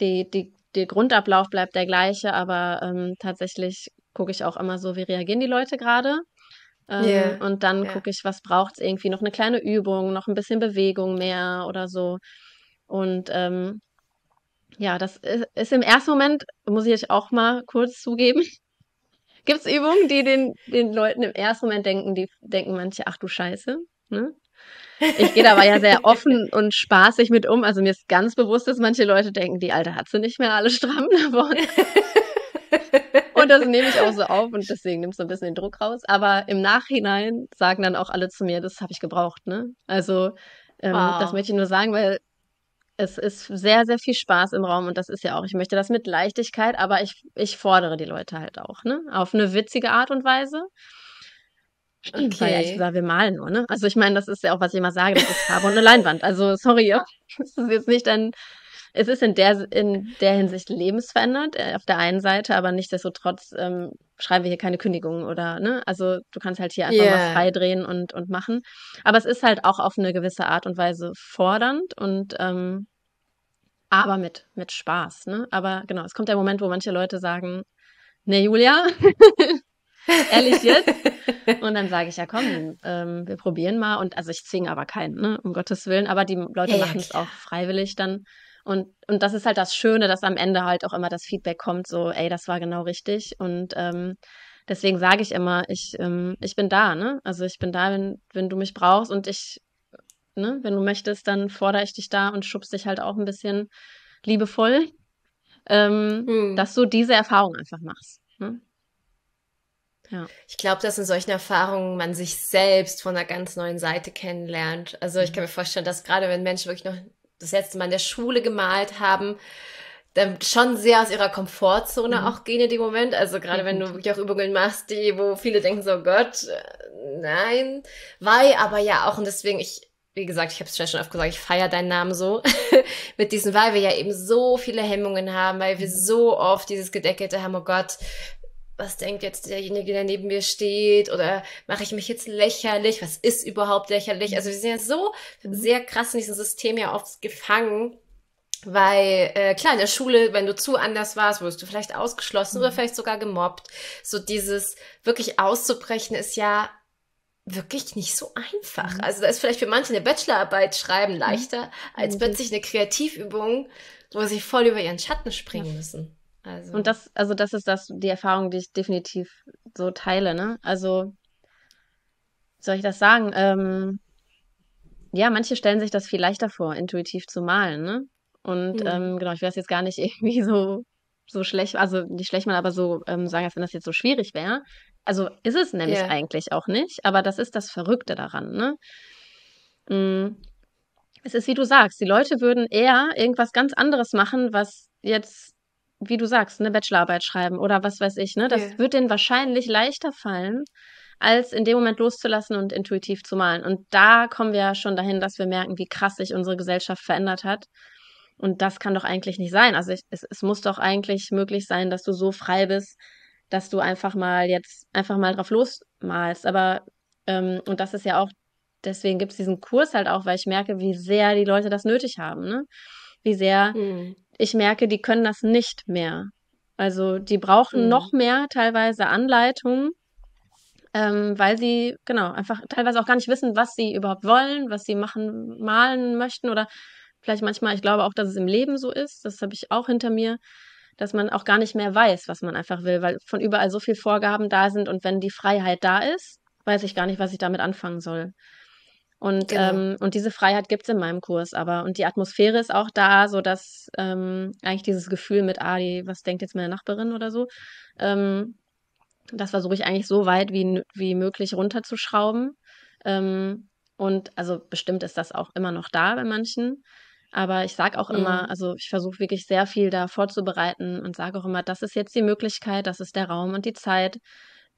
Die, die, der Grundablauf bleibt der gleiche, aber ähm, tatsächlich gucke ich auch immer so, wie reagieren die Leute gerade. Ähm, yeah. Und dann yeah. gucke ich, was braucht es irgendwie? Noch eine kleine Übung, noch ein bisschen Bewegung mehr oder so. Und ähm, ja, das ist, ist, im ersten Moment, muss ich auch mal kurz zugeben, gibt es Übungen, die den, den Leuten im ersten Moment denken, die denken manche, ach du Scheiße. Ne? Ich gehe dabei ja sehr offen und spaßig mit um. Also mir ist ganz bewusst, dass manche Leute denken, die Alte hat sie nicht mehr alle stramm geworden. Und das nehme ich auch so auf und deswegen nimmst du ein bisschen den Druck raus. Aber im Nachhinein sagen dann auch alle zu mir, das habe ich gebraucht. Ne? Also ähm, wow. das möchte ich nur sagen, weil es ist sehr, sehr viel Spaß im Raum und das ist ja auch, ich möchte das mit Leichtigkeit, aber ich, ich fordere die Leute halt auch, ne? Auf eine witzige Art und Weise. Stimmt, okay. weil ich gesagt, wir malen nur, ne? Also ich meine, das ist ja auch, was ich immer sage, das ist Farbe und eine Leinwand. Also sorry, das ist jetzt nicht dein, es ist in der, in der Hinsicht lebensverändernd, äh, auf der einen Seite, aber nichtsdestotrotz ähm, schreiben wir hier keine Kündigungen oder, ne? Also du kannst halt hier einfach yeah. mal frei drehen und, und machen. Aber es ist halt auch auf eine gewisse Art und Weise fordernd und ähm, aber mit, mit Spaß, ne? Aber genau, es kommt der Moment, wo manche Leute sagen, ne, Julia, ehrlich jetzt? Und dann sage ich, ja komm, ähm, wir probieren mal. Und also ich zwinge aber keinen, ne? um Gottes Willen. Aber die Leute ja, machen es ja, auch freiwillig dann. Und, und das ist halt das Schöne, dass am Ende halt auch immer das Feedback kommt, so, ey, das war genau richtig. Und ähm, deswegen sage ich immer, ich, ähm, ich bin da, ne? Also ich bin da, wenn, wenn du mich brauchst und ich, ne, wenn du möchtest, dann fordere ich dich da und schubst dich halt auch ein bisschen liebevoll, ähm, hm. dass du diese Erfahrung einfach machst. Ne? Ja. Ich glaube, dass in solchen Erfahrungen man sich selbst von einer ganz neuen Seite kennenlernt. Also ich mhm. kann mir vorstellen, dass gerade wenn Menschen wirklich noch das letzte Mal in der Schule gemalt haben, dann schon sehr aus ihrer Komfortzone mhm. auch gehen in dem Moment. Also gerade wenn du wirklich auch Übungen machst, die, wo viele denken so, oh Gott, äh, nein. Weil aber ja auch, und deswegen, ich, wie gesagt, ich habe es schon oft gesagt, ich feiere deinen Namen so mit diesem, weil wir ja eben so viele Hemmungen haben, weil wir mhm. so oft dieses Gedeckelte haben, oh Gott, was denkt jetzt derjenige, der neben mir steht? Oder mache ich mich jetzt lächerlich? Was ist überhaupt lächerlich? Also wir sind ja so mhm. sehr krass in diesem System ja oft gefangen. Weil äh, klar, in der Schule, wenn du zu anders warst, wurdest du vielleicht ausgeschlossen mhm. oder vielleicht sogar gemobbt. So dieses wirklich auszubrechen ist ja wirklich nicht so einfach. Mhm. Also da ist vielleicht für manche eine Bachelorarbeit schreiben mhm. leichter, als mhm. plötzlich eine Kreativübung, wo sie voll über ihren Schatten springen ja. müssen. Also. Und das, also das ist das, die Erfahrung, die ich definitiv so teile, ne? Also, soll ich das sagen? Ähm, ja, manche stellen sich das viel leichter vor, intuitiv zu malen, ne? Und mhm. ähm, genau, ich will das jetzt gar nicht irgendwie so, so schlecht, also nicht schlecht mal, aber so ähm, sagen, als wenn das jetzt so schwierig wäre. Also ist es nämlich yeah. eigentlich auch nicht, aber das ist das Verrückte daran, ne? Mhm. Es ist, wie du sagst, die Leute würden eher irgendwas ganz anderes machen, was jetzt wie du sagst, eine Bachelorarbeit schreiben oder was weiß ich, ne? Das yeah. wird denen wahrscheinlich leichter fallen, als in dem Moment loszulassen und intuitiv zu malen. Und da kommen wir ja schon dahin, dass wir merken, wie krass sich unsere Gesellschaft verändert hat. Und das kann doch eigentlich nicht sein. Also ich, es, es muss doch eigentlich möglich sein, dass du so frei bist, dass du einfach mal jetzt einfach mal drauf losmalst. Aber, ähm, und das ist ja auch, deswegen gibt es diesen Kurs halt auch, weil ich merke, wie sehr die Leute das nötig haben, ne? Wie sehr mhm ich merke, die können das nicht mehr. Also die brauchen mhm. noch mehr teilweise Anleitungen, ähm, weil sie genau einfach teilweise auch gar nicht wissen, was sie überhaupt wollen, was sie machen, malen möchten oder vielleicht manchmal, ich glaube auch, dass es im Leben so ist, das habe ich auch hinter mir, dass man auch gar nicht mehr weiß, was man einfach will, weil von überall so viel Vorgaben da sind und wenn die Freiheit da ist, weiß ich gar nicht, was ich damit anfangen soll. Und, genau. ähm, und diese Freiheit gibt's in meinem Kurs aber. Und die Atmosphäre ist auch da, so dass ähm, eigentlich dieses Gefühl mit, ah, was denkt jetzt meine Nachbarin oder so, ähm, das versuche ich eigentlich so weit wie, wie möglich runterzuschrauben. Ähm, und also bestimmt ist das auch immer noch da bei manchen. Aber ich sage auch mhm. immer, also ich versuche wirklich sehr viel da vorzubereiten und sage auch immer, das ist jetzt die Möglichkeit, das ist der Raum und die Zeit,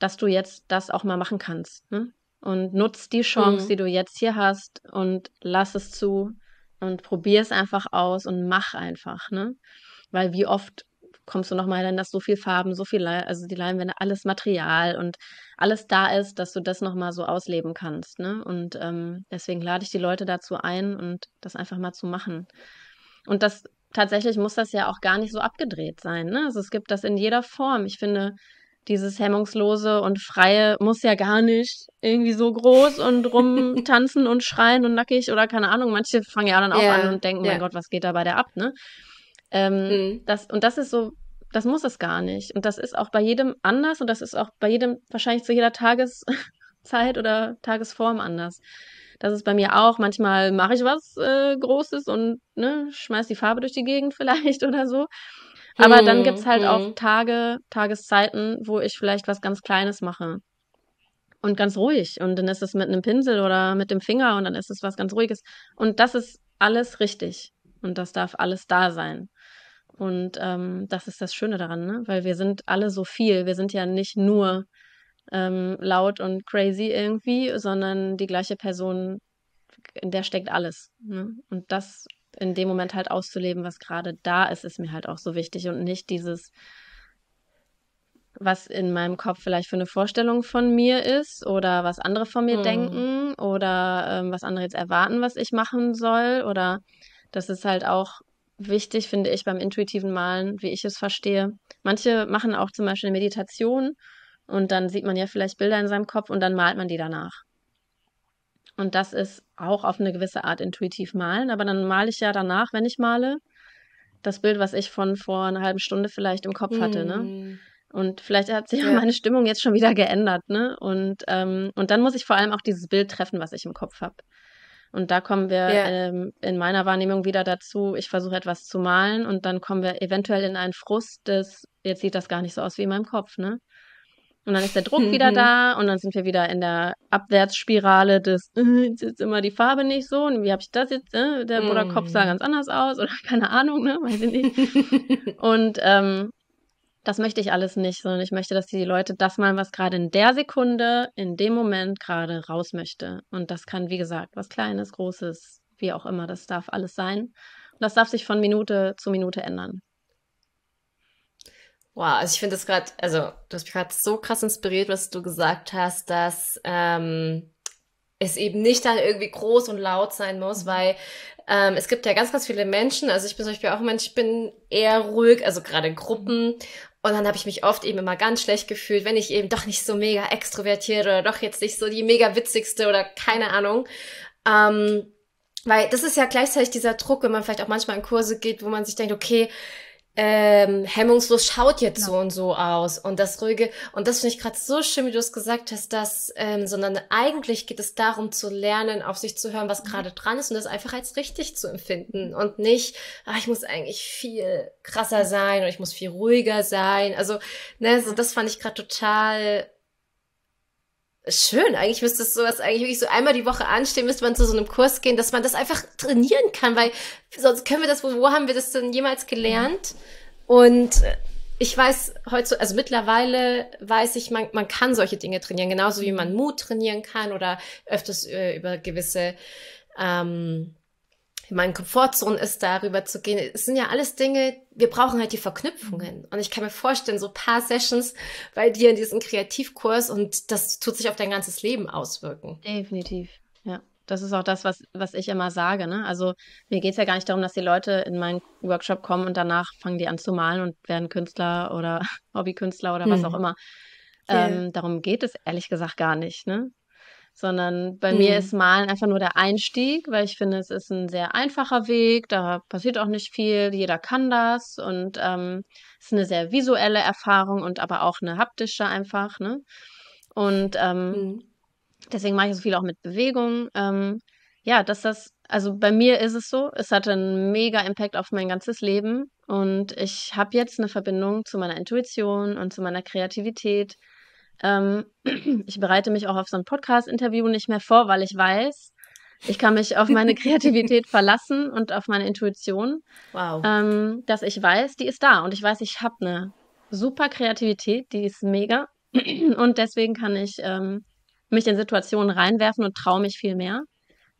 dass du jetzt das auch mal machen kannst. Ne? Und nutz die Chance, mhm. die du jetzt hier hast und lass es zu und probier es einfach aus und mach einfach, ne? Weil wie oft kommst du nochmal hin, dass so viel Farben, so viel, Le also die Leinwände, alles Material und alles da ist, dass du das nochmal so ausleben kannst, ne? Und ähm, deswegen lade ich die Leute dazu ein und das einfach mal zu machen. Und das tatsächlich muss das ja auch gar nicht so abgedreht sein, ne? Also es gibt das in jeder Form. Ich finde, dieses hemmungslose und freie muss ja gar nicht irgendwie so groß und rumtanzen und schreien und nackig oder keine Ahnung. Manche fangen ja dann auch ja, an und denken, ja. mein Gott, was geht da bei der ab, ne? Ähm, mhm. das, und das ist so, das muss es gar nicht. Und das ist auch bei jedem anders und das ist auch bei jedem wahrscheinlich zu jeder Tageszeit oder Tagesform anders. Das ist bei mir auch. Manchmal mache ich was äh, Großes und ne, schmeiß die Farbe durch die Gegend vielleicht oder so. Aber hm, dann mhm, gibt es halt hm. auch mhm. Tage, Tageszeiten, wo ich vielleicht was ganz Kleines mache. Und ganz ruhig. Und dann ist es mit einem Pinsel oder mit dem Finger und dann ist es was ganz Ruhiges. Und das ist alles richtig. Und das darf alles da sein. Und ähm, das ist das Schöne daran, ne? weil wir sind alle so viel. Wir sind ja nicht nur ähm, laut und crazy irgendwie, sondern die gleiche Person, in der steckt alles. Ne? Und das in dem Moment halt auszuleben, was gerade da ist, ist mir halt auch so wichtig und nicht dieses, was in meinem Kopf vielleicht für eine Vorstellung von mir ist oder was andere von mir mhm. denken oder ähm, was andere jetzt erwarten, was ich machen soll. Oder das ist halt auch wichtig, finde ich, beim intuitiven Malen, wie ich es verstehe. Manche machen auch zum Beispiel eine Meditation und dann sieht man ja vielleicht Bilder in seinem Kopf und dann malt man die danach. Und das ist auch auf eine gewisse Art intuitiv malen. Aber dann male ich ja danach, wenn ich male, das Bild, was ich von vor einer halben Stunde vielleicht im Kopf hatte. Ne? Mm. Und vielleicht hat sich ja. meine Stimmung jetzt schon wieder geändert. Ne? Und, ähm, und dann muss ich vor allem auch dieses Bild treffen, was ich im Kopf habe. Und da kommen wir ja. ähm, in meiner Wahrnehmung wieder dazu, ich versuche etwas zu malen und dann kommen wir eventuell in einen Frust des, jetzt sieht das gar nicht so aus wie in meinem Kopf. Ne? Und dann ist der Druck mhm. wieder da und dann sind wir wieder in der Abwärtsspirale des, äh, jetzt ist immer die Farbe nicht so und wie habe ich das jetzt, äh, der Bruderkopf sah mhm. ganz anders aus oder keine Ahnung, ne, weiß ich nicht. und ähm, das möchte ich alles nicht, sondern ich möchte, dass die Leute das machen, was gerade in der Sekunde, in dem Moment gerade raus möchte. Und das kann, wie gesagt, was Kleines, Großes, wie auch immer, das darf alles sein. Und das darf sich von Minute zu Minute ändern. Wow, also ich finde das gerade, also du hast mich gerade so krass inspiriert, was du gesagt hast, dass ähm, es eben nicht dann irgendwie groß und laut sein muss, mhm. weil ähm, es gibt ja ganz, ganz viele Menschen, also ich bin zum Beispiel auch ein Mensch, ich bin eher ruhig, also gerade in Gruppen. Mhm. Und dann habe ich mich oft eben immer ganz schlecht gefühlt, wenn ich eben doch nicht so mega extrovertiert oder doch jetzt nicht so die mega witzigste oder keine Ahnung. Ähm, weil das ist ja gleichzeitig dieser Druck, wenn man vielleicht auch manchmal in Kurse geht, wo man sich denkt, okay, ähm, hemmungslos schaut jetzt genau. so und so aus und das ruhige und das finde ich gerade so schön, wie du es gesagt hast, dass ähm, sondern eigentlich geht es darum zu lernen, auf sich zu hören, was mhm. gerade mhm. dran ist und das einfach als richtig zu empfinden und nicht, ach, ich muss eigentlich viel krasser sein und ich muss viel ruhiger sein. Also ne, so das fand ich gerade total Schön, eigentlich müsste es sowas eigentlich wirklich so einmal die Woche anstehen, müsste man zu so einem Kurs gehen, dass man das einfach trainieren kann, weil sonst können wir das, wo, wo haben wir das denn jemals gelernt? Und äh, ich weiß heute, also mittlerweile weiß ich, man, man kann solche Dinge trainieren, genauso wie man Mut trainieren kann oder öfters äh, über gewisse ähm, in Komfortzone Komfortzonen ist, darüber zu gehen. Es sind ja alles Dinge, wir brauchen halt die Verknüpfungen. Mhm. Und ich kann mir vorstellen, so ein paar Sessions bei dir in diesem Kreativkurs und das tut sich auf dein ganzes Leben auswirken. Definitiv, ja. Das ist auch das, was, was ich immer sage. Ne? Also mir geht es ja gar nicht darum, dass die Leute in meinen Workshop kommen und danach fangen die an zu malen und werden Künstler oder Hobbykünstler oder was mhm. auch immer. Yeah. Ähm, darum geht es ehrlich gesagt gar nicht. Ne? sondern bei mhm. mir ist Malen einfach nur der Einstieg, weil ich finde, es ist ein sehr einfacher Weg, da passiert auch nicht viel, jeder kann das und ähm, es ist eine sehr visuelle Erfahrung und aber auch eine haptische einfach, ne? Und ähm, mhm. deswegen mache ich so viel auch mit Bewegung. Ähm, ja, dass das, also bei mir ist es so, es hatte einen mega Impact auf mein ganzes Leben und ich habe jetzt eine Verbindung zu meiner Intuition und zu meiner Kreativität, ähm, ich bereite mich auch auf so ein Podcast-Interview nicht mehr vor, weil ich weiß, ich kann mich auf meine Kreativität verlassen und auf meine Intuition. Wow. Ähm, dass ich weiß, die ist da und ich weiß, ich habe eine super Kreativität, die ist mega und deswegen kann ich ähm, mich in Situationen reinwerfen und traue mich viel mehr,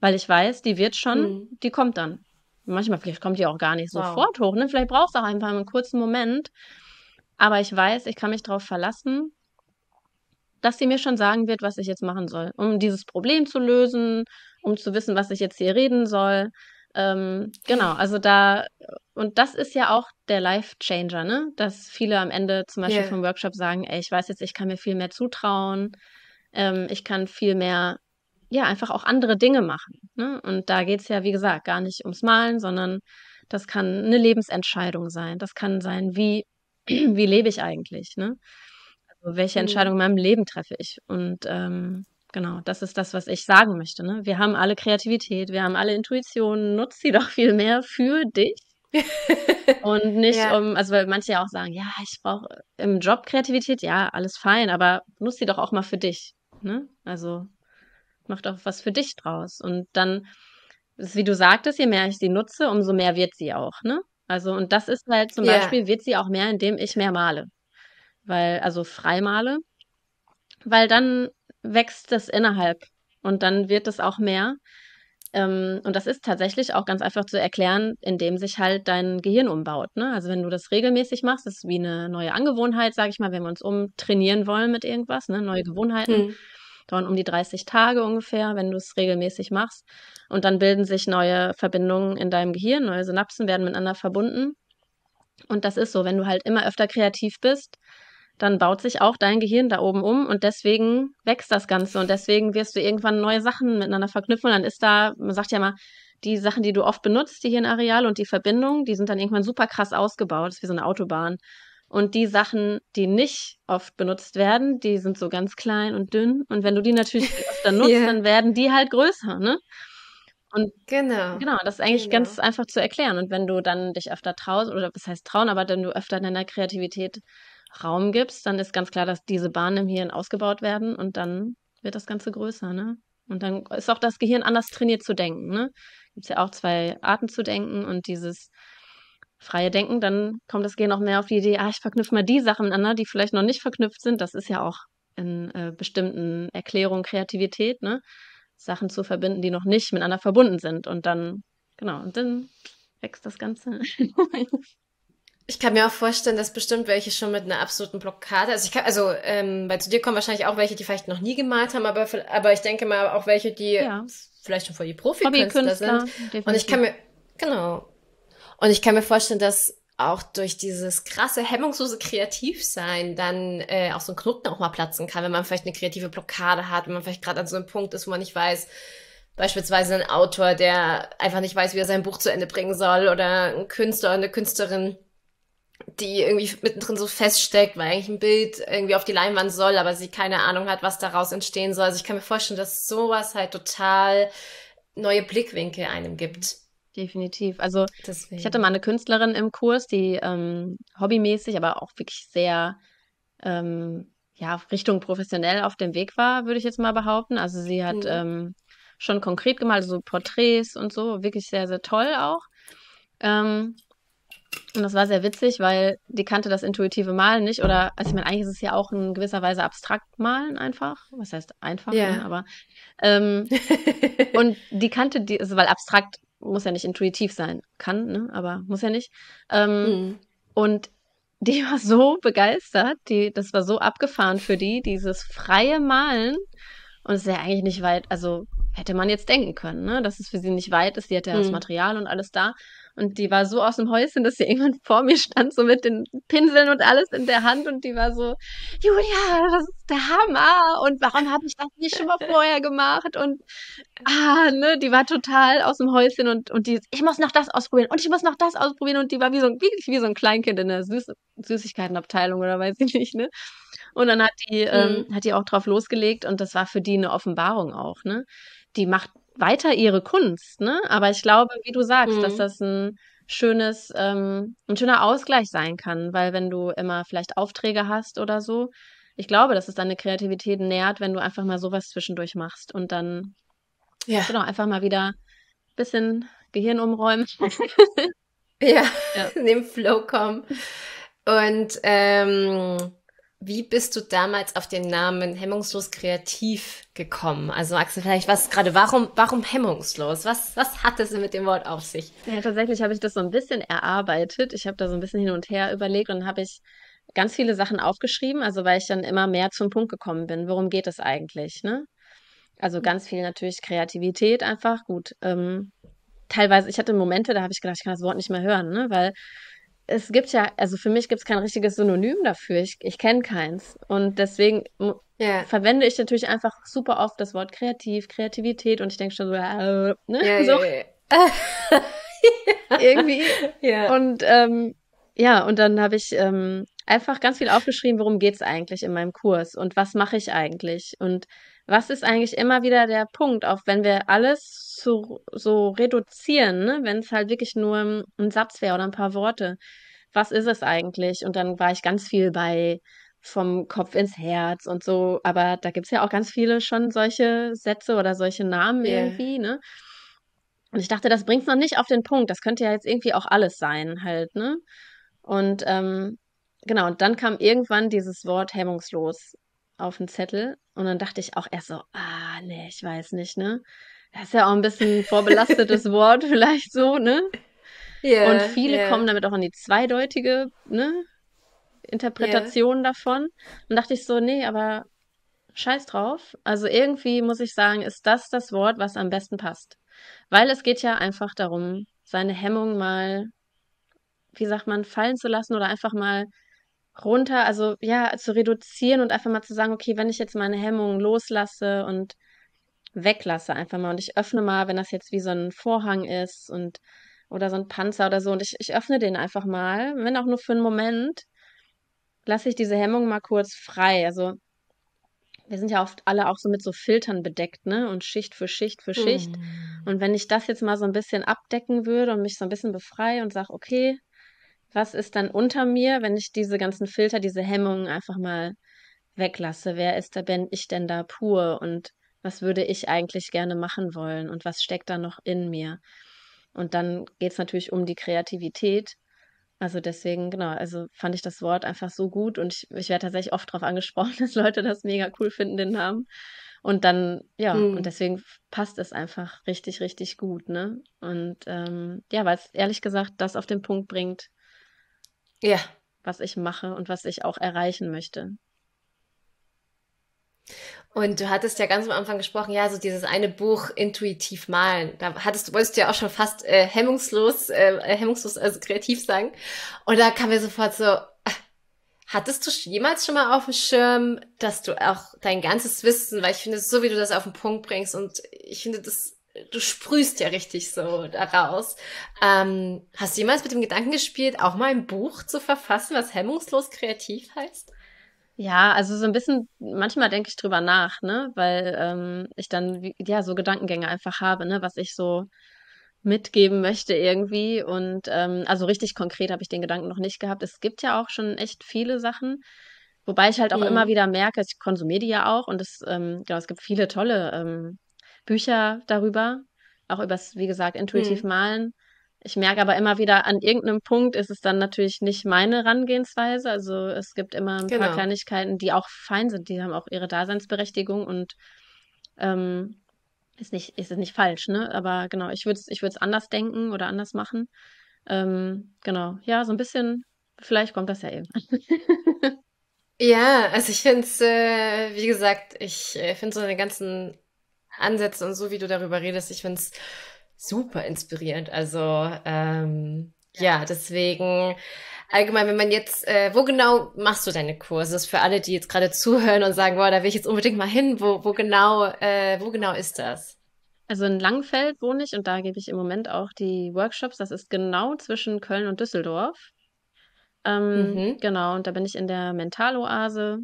weil ich weiß, die wird schon, mhm. die kommt dann. Manchmal vielleicht kommt die auch gar nicht wow. sofort hoch, ne? Vielleicht brauchst du auch einfach einen kurzen Moment. Aber ich weiß, ich kann mich darauf verlassen dass sie mir schon sagen wird, was ich jetzt machen soll, um dieses Problem zu lösen, um zu wissen, was ich jetzt hier reden soll. Ähm, genau, also da, und das ist ja auch der Life-Changer, ne? Dass viele am Ende zum Beispiel yeah. vom Workshop sagen, ey, ich weiß jetzt, ich kann mir viel mehr zutrauen, ähm, ich kann viel mehr, ja, einfach auch andere Dinge machen. Ne? Und da geht's ja, wie gesagt, gar nicht ums Malen, sondern das kann eine Lebensentscheidung sein. Das kann sein, wie, wie lebe ich eigentlich, ne? Also welche mhm. Entscheidung in meinem Leben treffe ich? Und ähm, genau, das ist das, was ich sagen möchte. Ne? Wir haben alle Kreativität, wir haben alle Intuitionen, nutzt sie doch viel mehr für dich. und nicht ja. um, also weil manche ja auch sagen, ja, ich brauche im Job Kreativität, ja, alles fein, aber nutzt sie doch auch mal für dich. Ne? Also mach doch was für dich draus. Und dann, wie du sagtest, je mehr ich sie nutze, umso mehr wird sie auch, ne? Also, und das ist halt zum ja. Beispiel, wird sie auch mehr, indem ich mehr male weil, also Freimale, weil dann wächst das innerhalb und dann wird es auch mehr. Ähm, und das ist tatsächlich auch ganz einfach zu erklären, indem sich halt dein Gehirn umbaut. Ne? Also wenn du das regelmäßig machst, ist wie eine neue Angewohnheit, sage ich mal, wenn wir uns umtrainieren wollen mit irgendwas, ne? neue Gewohnheiten. Mhm. Dauern um die 30 Tage ungefähr, wenn du es regelmäßig machst. Und dann bilden sich neue Verbindungen in deinem Gehirn, neue Synapsen werden miteinander verbunden. Und das ist so, wenn du halt immer öfter kreativ bist, dann baut sich auch dein Gehirn da oben um und deswegen wächst das Ganze und deswegen wirst du irgendwann neue Sachen miteinander verknüpfen und dann ist da, man sagt ja mal, die Sachen, die du oft benutzt, die Hirnareale und die Verbindungen, die sind dann irgendwann super krass ausgebaut, das ist wie so eine Autobahn. Und die Sachen, die nicht oft benutzt werden, die sind so ganz klein und dünn. Und wenn du die natürlich öfter nutzt, yeah. dann werden die halt größer, ne? Und genau. Genau, das ist eigentlich genau. ganz einfach zu erklären. Und wenn du dann dich öfter traust, oder was heißt trauen, aber wenn du öfter in deiner Kreativität Raum gibst, dann ist ganz klar, dass diese Bahnen im Hirn ausgebaut werden und dann wird das Ganze größer, ne? Und dann ist auch das Gehirn anders trainiert zu denken, ne? Gibt es ja auch zwei Arten zu denken und dieses freie Denken, dann kommt das Gehirn auch mehr auf die Idee, ah, ich verknüpfe mal die Sachen miteinander, die vielleicht noch nicht verknüpft sind. Das ist ja auch in äh, bestimmten Erklärungen Kreativität, ne? Sachen zu verbinden, die noch nicht miteinander verbunden sind. Und dann, genau, und dann wächst das Ganze. Ich kann mir auch vorstellen, dass bestimmt welche schon mit einer absoluten Blockade, also ich kann, also ähm, weil zu dir kommen wahrscheinlich auch welche, die vielleicht noch nie gemalt haben, aber, aber ich denke mal auch welche, die ja. vielleicht schon vor die Profikünstler sind. Definitiv. Und ich kann mir, genau. Und ich kann mir vorstellen, dass auch durch dieses krasse, hemmungslose Kreativsein dann äh, auch so ein Knoten auch mal platzen kann, wenn man vielleicht eine kreative Blockade hat, wenn man vielleicht gerade an so einem Punkt ist, wo man nicht weiß, beispielsweise ein Autor, der einfach nicht weiß, wie er sein Buch zu Ende bringen soll oder ein Künstler, oder eine Künstlerin, die irgendwie mittendrin so feststeckt, weil eigentlich ein Bild irgendwie auf die Leinwand soll, aber sie keine Ahnung hat, was daraus entstehen soll. Also ich kann mir vorstellen, dass sowas halt total neue Blickwinkel einem gibt. Definitiv. Also Deswegen. ich hatte mal eine Künstlerin im Kurs, die ähm, hobbymäßig, aber auch wirklich sehr ähm, ja, Richtung professionell auf dem Weg war, würde ich jetzt mal behaupten. Also sie hat mhm. ähm, schon konkret gemalt, so Porträts und so, wirklich sehr, sehr toll auch. Ähm, und das war sehr witzig, weil die kannte das intuitive Malen nicht. Oder, also ich meine, eigentlich ist es ja auch in gewisser Weise abstrakt malen einfach. Was heißt einfach, yeah. ne? aber. Ähm, und die kannte die, also weil abstrakt muss ja nicht intuitiv sein. Kann, ne? aber muss ja nicht. Ähm, mm. Und die war so begeistert, die, das war so abgefahren für die, dieses freie Malen. Und es ist ja eigentlich nicht weit, also hätte man jetzt denken können, ne? dass es für sie nicht weit ist. Die hatte ja mm. das mhm. Material und alles da. Und die war so aus dem Häuschen, dass sie irgendwann vor mir stand, so mit den Pinseln und alles in der Hand. Und die war so, Julia, das ist der Hammer. Und warum habe ich das nicht schon mal vorher gemacht? Und ah, ne, die war total aus dem Häuschen und, und die, ich muss noch das ausprobieren und ich muss noch das ausprobieren. Und die war wie so wie, wie so ein Kleinkind in der Süß Süßigkeitenabteilung oder weiß ich nicht, ne? Und dann hat die, ähm, mhm. ähm, hat die auch drauf losgelegt und das war für die eine Offenbarung auch, ne? Die macht weiter ihre Kunst, ne? Aber ich glaube, wie du sagst, mhm. dass das ein schönes, ähm, ein schöner Ausgleich sein kann, weil wenn du immer vielleicht Aufträge hast oder so, ich glaube, dass es deine Kreativität nährt, wenn du einfach mal sowas zwischendurch machst und dann ja. genau einfach mal wieder ein bisschen Gehirn umräumen. ja, ja. in den Flow kommen. Und ähm, wie bist du damals auf den Namen hemmungslos kreativ gekommen? Also Axel, vielleicht was gerade, warum, warum hemmungslos? Was, was hat es mit dem Wort auf sich? Ja, tatsächlich habe ich das so ein bisschen erarbeitet. Ich habe da so ein bisschen hin und her überlegt und habe ich ganz viele Sachen aufgeschrieben, also weil ich dann immer mehr zum Punkt gekommen bin. Worum geht es eigentlich? Ne? Also mhm. ganz viel natürlich Kreativität einfach. Gut, ähm, teilweise, ich hatte Momente, da habe ich gedacht, ich kann das Wort nicht mehr hören, ne? weil es gibt ja, also für mich gibt es kein richtiges Synonym dafür. Ich, ich kenne keins. Und deswegen yeah. verwende ich natürlich einfach super oft das Wort kreativ, Kreativität und ich denke schon so, äh, ne? Yeah, so. Yeah, Irgendwie. Und ähm, ja, und dann habe ich ähm, einfach ganz viel aufgeschrieben, worum geht es eigentlich in meinem Kurs und was mache ich eigentlich. Und was ist eigentlich immer wieder der Punkt, auch wenn wir alles so, so reduzieren, ne? wenn es halt wirklich nur ein Satz wäre oder ein paar Worte. Was ist es eigentlich? Und dann war ich ganz viel bei vom Kopf ins Herz und so, aber da gibt es ja auch ganz viele schon solche Sätze oder solche Namen yeah. irgendwie, ne? Und ich dachte, das bringt noch nicht auf den Punkt. Das könnte ja jetzt irgendwie auch alles sein, halt, ne? Und ähm, genau, und dann kam irgendwann dieses Wort hemmungslos auf den Zettel. Und dann dachte ich auch erst so, ah, nee, ich weiß nicht, ne? Das ist ja auch ein bisschen ein vorbelastetes Wort, vielleicht so, ne? Yeah, und viele yeah. kommen damit auch in die zweideutige, ne? Interpretation yeah. davon. Und dachte ich so, nee, aber scheiß drauf. Also irgendwie muss ich sagen, ist das das Wort, was am besten passt. Weil es geht ja einfach darum, seine Hemmung mal, wie sagt man, fallen zu lassen oder einfach mal runter, also ja, zu reduzieren und einfach mal zu sagen, okay, wenn ich jetzt meine Hemmungen loslasse und weglasse einfach mal und ich öffne mal, wenn das jetzt wie so ein Vorhang ist und oder so ein Panzer oder so und ich, ich öffne den einfach mal, wenn auch nur für einen Moment, lasse ich diese Hemmung mal kurz frei. Also wir sind ja oft alle auch so mit so Filtern bedeckt, ne? Und Schicht für Schicht für Schicht. Mhm. Und wenn ich das jetzt mal so ein bisschen abdecken würde und mich so ein bisschen befreie und sage, okay, was ist dann unter mir, wenn ich diese ganzen Filter, diese Hemmungen einfach mal weglasse? Wer ist da, bin ich denn da pur? Und was würde ich eigentlich gerne machen wollen? Und was steckt da noch in mir? Und dann geht es natürlich um die Kreativität. Also deswegen, genau, also fand ich das Wort einfach so gut und ich, ich werde tatsächlich oft darauf angesprochen, dass Leute das mega cool finden, den Namen. Und dann, ja, mhm. und deswegen passt es einfach richtig, richtig gut, ne? Und ähm, ja, weil es ehrlich gesagt das auf den Punkt bringt, ja. Was ich mache und was ich auch erreichen möchte. Und du hattest ja ganz am Anfang gesprochen, ja, so dieses eine Buch intuitiv malen. Da hattest du, wolltest du ja auch schon fast äh, hemmungslos, äh, äh hemmungslos, also kreativ sagen. Und da kam mir sofort so, ah, hattest du jemals schon mal auf dem Schirm, dass du auch dein ganzes Wissen, weil ich finde, so wie du das auf den Punkt bringst und ich finde, das du sprühst ja richtig so daraus. Ähm, hast du jemals mit dem Gedanken gespielt, auch mal ein Buch zu verfassen, was hemmungslos kreativ heißt? Ja, also so ein bisschen, manchmal denke ich drüber nach, ne? Weil ähm, ich dann ja so Gedankengänge einfach habe, ne, was ich so mitgeben möchte irgendwie. Und ähm, also richtig konkret habe ich den Gedanken noch nicht gehabt. Es gibt ja auch schon echt viele Sachen, Wobei ich halt auch mhm. immer wieder merke, ich konsumiere die ja auch und es, ähm, genau, es gibt viele tolle ähm, Bücher darüber, auch übers, wie gesagt, intuitiv mhm. malen. Ich merke aber immer wieder, an irgendeinem Punkt ist es dann natürlich nicht meine Herangehensweise. Also es gibt immer ein genau. paar Kleinigkeiten, die auch fein sind, die haben auch ihre Daseinsberechtigung und ähm, ist nicht, ist nicht falsch, ne? Aber genau, ich würde es ich würd's anders denken oder anders machen. Ähm, genau, ja, so ein bisschen, vielleicht kommt das ja irgendwann. ja, also ich finde es, äh, wie gesagt, ich äh, finde so den ganzen Ansätze und so, wie du darüber redest. Ich finde es super inspirierend. Also ähm, ja. ja, deswegen allgemein, wenn man jetzt, äh, wo genau machst du deine Kurse? Das ist für alle, die jetzt gerade zuhören und sagen, boah, da will ich jetzt unbedingt mal hin. Wo, wo genau, äh, wo genau ist das? Also in Langfeld wohne ich und da gebe ich im Moment auch die Workshops. Das ist genau zwischen Köln und Düsseldorf. Ähm, mhm. Genau, und da bin ich in der Mentaloase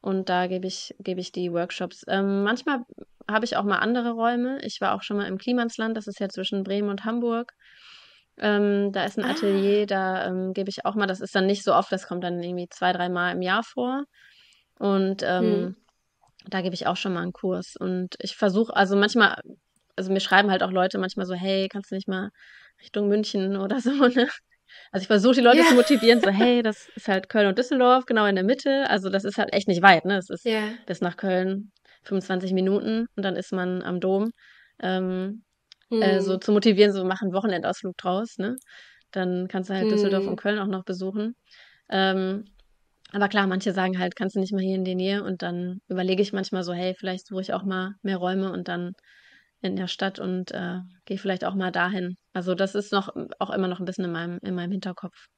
und da gebe ich, gebe ich die Workshops. Ähm, manchmal habe ich auch mal andere Räume. Ich war auch schon mal im Klimansland, das ist ja zwischen Bremen und Hamburg. Ähm, da ist ein ah. Atelier, da ähm, gebe ich auch mal, das ist dann nicht so oft, das kommt dann irgendwie zwei, drei Mal im Jahr vor. Und ähm, hm. da gebe ich auch schon mal einen Kurs. Und ich versuche, also manchmal, also mir schreiben halt auch Leute manchmal so, hey, kannst du nicht mal Richtung München oder so, ne? Also ich versuche die Leute yeah. zu motivieren, so hey, das ist halt Köln und Düsseldorf, genau in der Mitte. Also das ist halt echt nicht weit, ne? Es ist yeah. bis nach Köln 25 Minuten und dann ist man am Dom. Ähm, hm. äh, mhm. so zu motivieren, so machen Wochenendausflug draus, ne? Dann kannst du halt hm. Düsseldorf mhm. und Köln auch noch besuchen. Ähm, aber klar, manche sagen halt, kannst du nicht mal hier in die Nähe und dann überlege ich manchmal so, hey, vielleicht suche ich auch mal mehr Räume und dann in der Stadt und äh, gehe vielleicht auch mal dahin. Also das ist noch auch immer noch ein bisschen in meinem, in meinem Hinterkopf.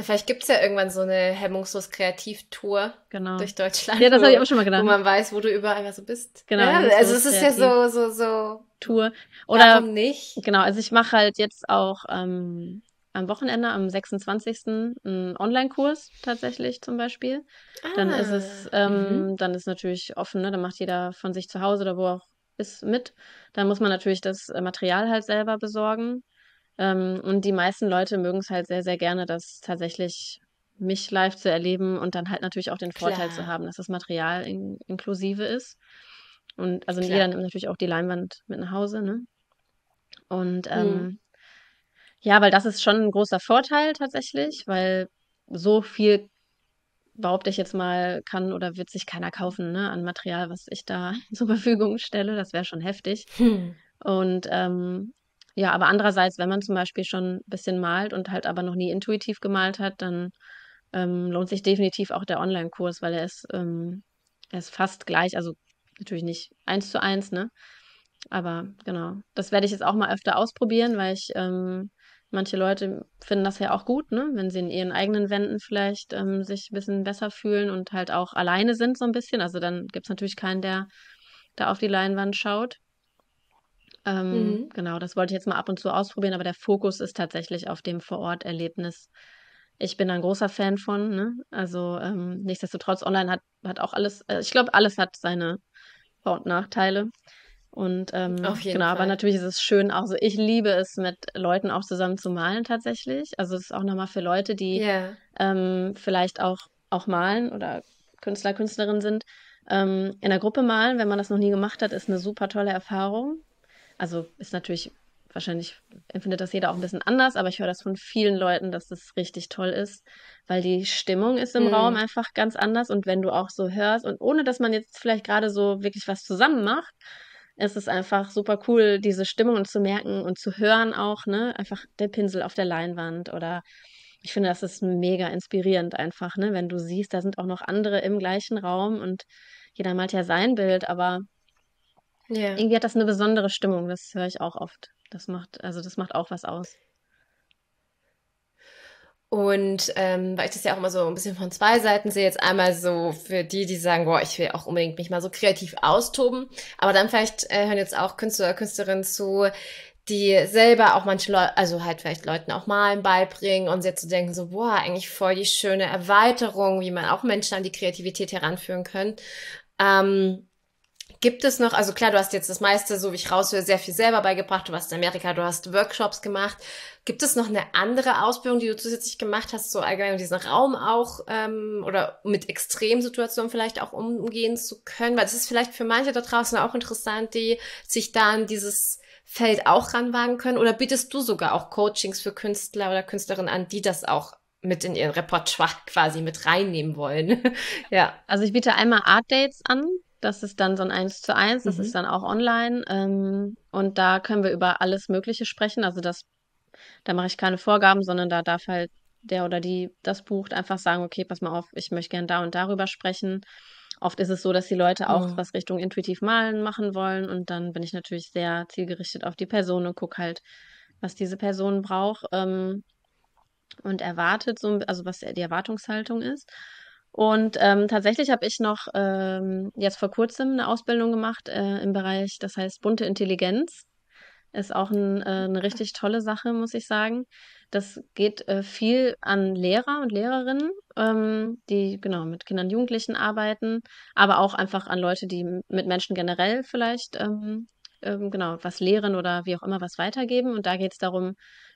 Na, vielleicht gibt es ja irgendwann so eine hemmungslos Kreativtour genau. durch Deutschland. Ja, das habe ich auch schon mal gedacht. Wo man weiß, wo du überall mal so bist. Genau. Ja, also es ist ja so, so, so. Tour. Oder Warum nicht? Genau, also ich mache halt jetzt auch ähm, am Wochenende, am 26. einen Online-Kurs tatsächlich zum Beispiel. Ah, dann ist es, ähm, mhm. dann ist natürlich offen, ne? Dann macht jeder von sich zu Hause oder wo auch ist mit. Dann muss man natürlich das äh, Material halt selber besorgen. Ähm, und die meisten Leute mögen es halt sehr, sehr gerne, das tatsächlich mich live zu erleben und dann halt natürlich auch den Vorteil Klar. zu haben, dass das Material in inklusive ist. Und also Klar. jeder nimmt natürlich auch die Leinwand mit nach Hause, ne? Und ähm, mhm. ja, weil das ist schon ein großer Vorteil tatsächlich, weil so viel behaupte ich jetzt mal, kann oder wird sich keiner kaufen, ne, an Material, was ich da zur Verfügung stelle. Das wäre schon heftig. Hm. Und ähm, ja, aber andererseits, wenn man zum Beispiel schon ein bisschen malt und halt aber noch nie intuitiv gemalt hat, dann ähm, lohnt sich definitiv auch der Online-Kurs, weil er ist, ähm, er ist fast gleich, also natürlich nicht eins zu eins, ne? Aber genau, das werde ich jetzt auch mal öfter ausprobieren, weil ich ähm, manche Leute finden das ja auch gut, ne? wenn sie in ihren eigenen Wänden vielleicht ähm, sich ein bisschen besser fühlen und halt auch alleine sind so ein bisschen. Also dann gibt es natürlich keinen, der da auf die Leinwand schaut. Ähm, mhm. Genau, das wollte ich jetzt mal ab und zu ausprobieren, aber der Fokus ist tatsächlich auf dem Vor-Ort-Erlebnis. Ich bin ein großer Fan von, ne? Also ähm, nichtsdestotrotz, online hat, hat auch alles, äh, ich glaube, alles hat seine Vor- und Nachteile. Und ähm, genau, Fall. aber natürlich ist es schön, auch so, ich liebe es, mit Leuten auch zusammen zu malen tatsächlich. Also es ist auch nochmal für Leute, die yeah. ähm, vielleicht auch, auch malen oder Künstler, Künstlerin sind. Ähm, in der Gruppe malen, wenn man das noch nie gemacht hat, ist eine super tolle Erfahrung also ist natürlich, wahrscheinlich empfindet das jeder auch ein bisschen anders, aber ich höre das von vielen Leuten, dass das richtig toll ist, weil die Stimmung ist im mhm. Raum einfach ganz anders und wenn du auch so hörst und ohne dass man jetzt vielleicht gerade so wirklich was zusammen macht, ist es einfach super cool, diese Stimmung zu merken und zu hören auch, ne? Einfach der Pinsel auf der Leinwand oder ich finde, das ist mega inspirierend einfach, ne? Wenn du siehst, da sind auch noch andere im gleichen Raum und jeder malt ja sein Bild, aber ja. Irgendwie hat das eine besondere Stimmung, das höre ich auch oft. Das macht, also das macht auch was aus. Und ähm, weil ich das ja auch immer so ein bisschen von zwei Seiten sehe, jetzt einmal so für die, die sagen, boah, ich will auch unbedingt mich mal so kreativ austoben, aber dann vielleicht äh, hören jetzt auch Künstler, oder Künstlerinnen zu, die selber auch manche Leute, also halt vielleicht Leuten auch malen beibringen und sie jetzt zu so denken, so, boah, eigentlich voll die schöne Erweiterung, wie man auch Menschen an die Kreativität heranführen können. Ähm, Gibt es noch, also klar, du hast jetzt das meiste, so wie ich raushöre, sehr viel selber beigebracht. Du warst in Amerika, du hast Workshops gemacht. Gibt es noch eine andere Ausbildung, die du zusätzlich gemacht hast, so allgemein um diesen Raum auch ähm, oder mit Extremsituationen vielleicht auch umgehen zu können? Weil es ist vielleicht für manche da draußen auch interessant, die sich da an dieses Feld auch ranwagen können. Oder bietest du sogar auch Coachings für Künstler oder Künstlerinnen an, die das auch mit in ihren Repertoire quasi mit reinnehmen wollen. ja. Also ich biete einmal Art Dates an, das ist dann so ein Eins zu eins, das mhm. ist dann auch online. Ähm, und da können wir über alles Mögliche sprechen. Also das, da mache ich keine Vorgaben, sondern da darf halt der oder die das bucht, einfach sagen, okay, pass mal auf, ich möchte gern da und darüber sprechen. Oft ist es so, dass die Leute auch oh. was Richtung intuitiv malen machen wollen und dann bin ich natürlich sehr zielgerichtet auf die Person und gucke halt, was diese Person braucht ähm, und erwartet, so, also was die Erwartungshaltung ist. Und ähm, tatsächlich habe ich noch ähm, jetzt vor kurzem eine Ausbildung gemacht äh, im Bereich, das heißt bunte Intelligenz. Ist auch ein, äh, eine richtig tolle Sache, muss ich sagen. Das geht äh, viel an Lehrer und Lehrerinnen, ähm, die genau mit Kindern und Jugendlichen arbeiten, aber auch einfach an Leute, die mit Menschen generell vielleicht ähm, ähm, genau was lehren oder wie auch immer was weitergeben. Und da geht es darum,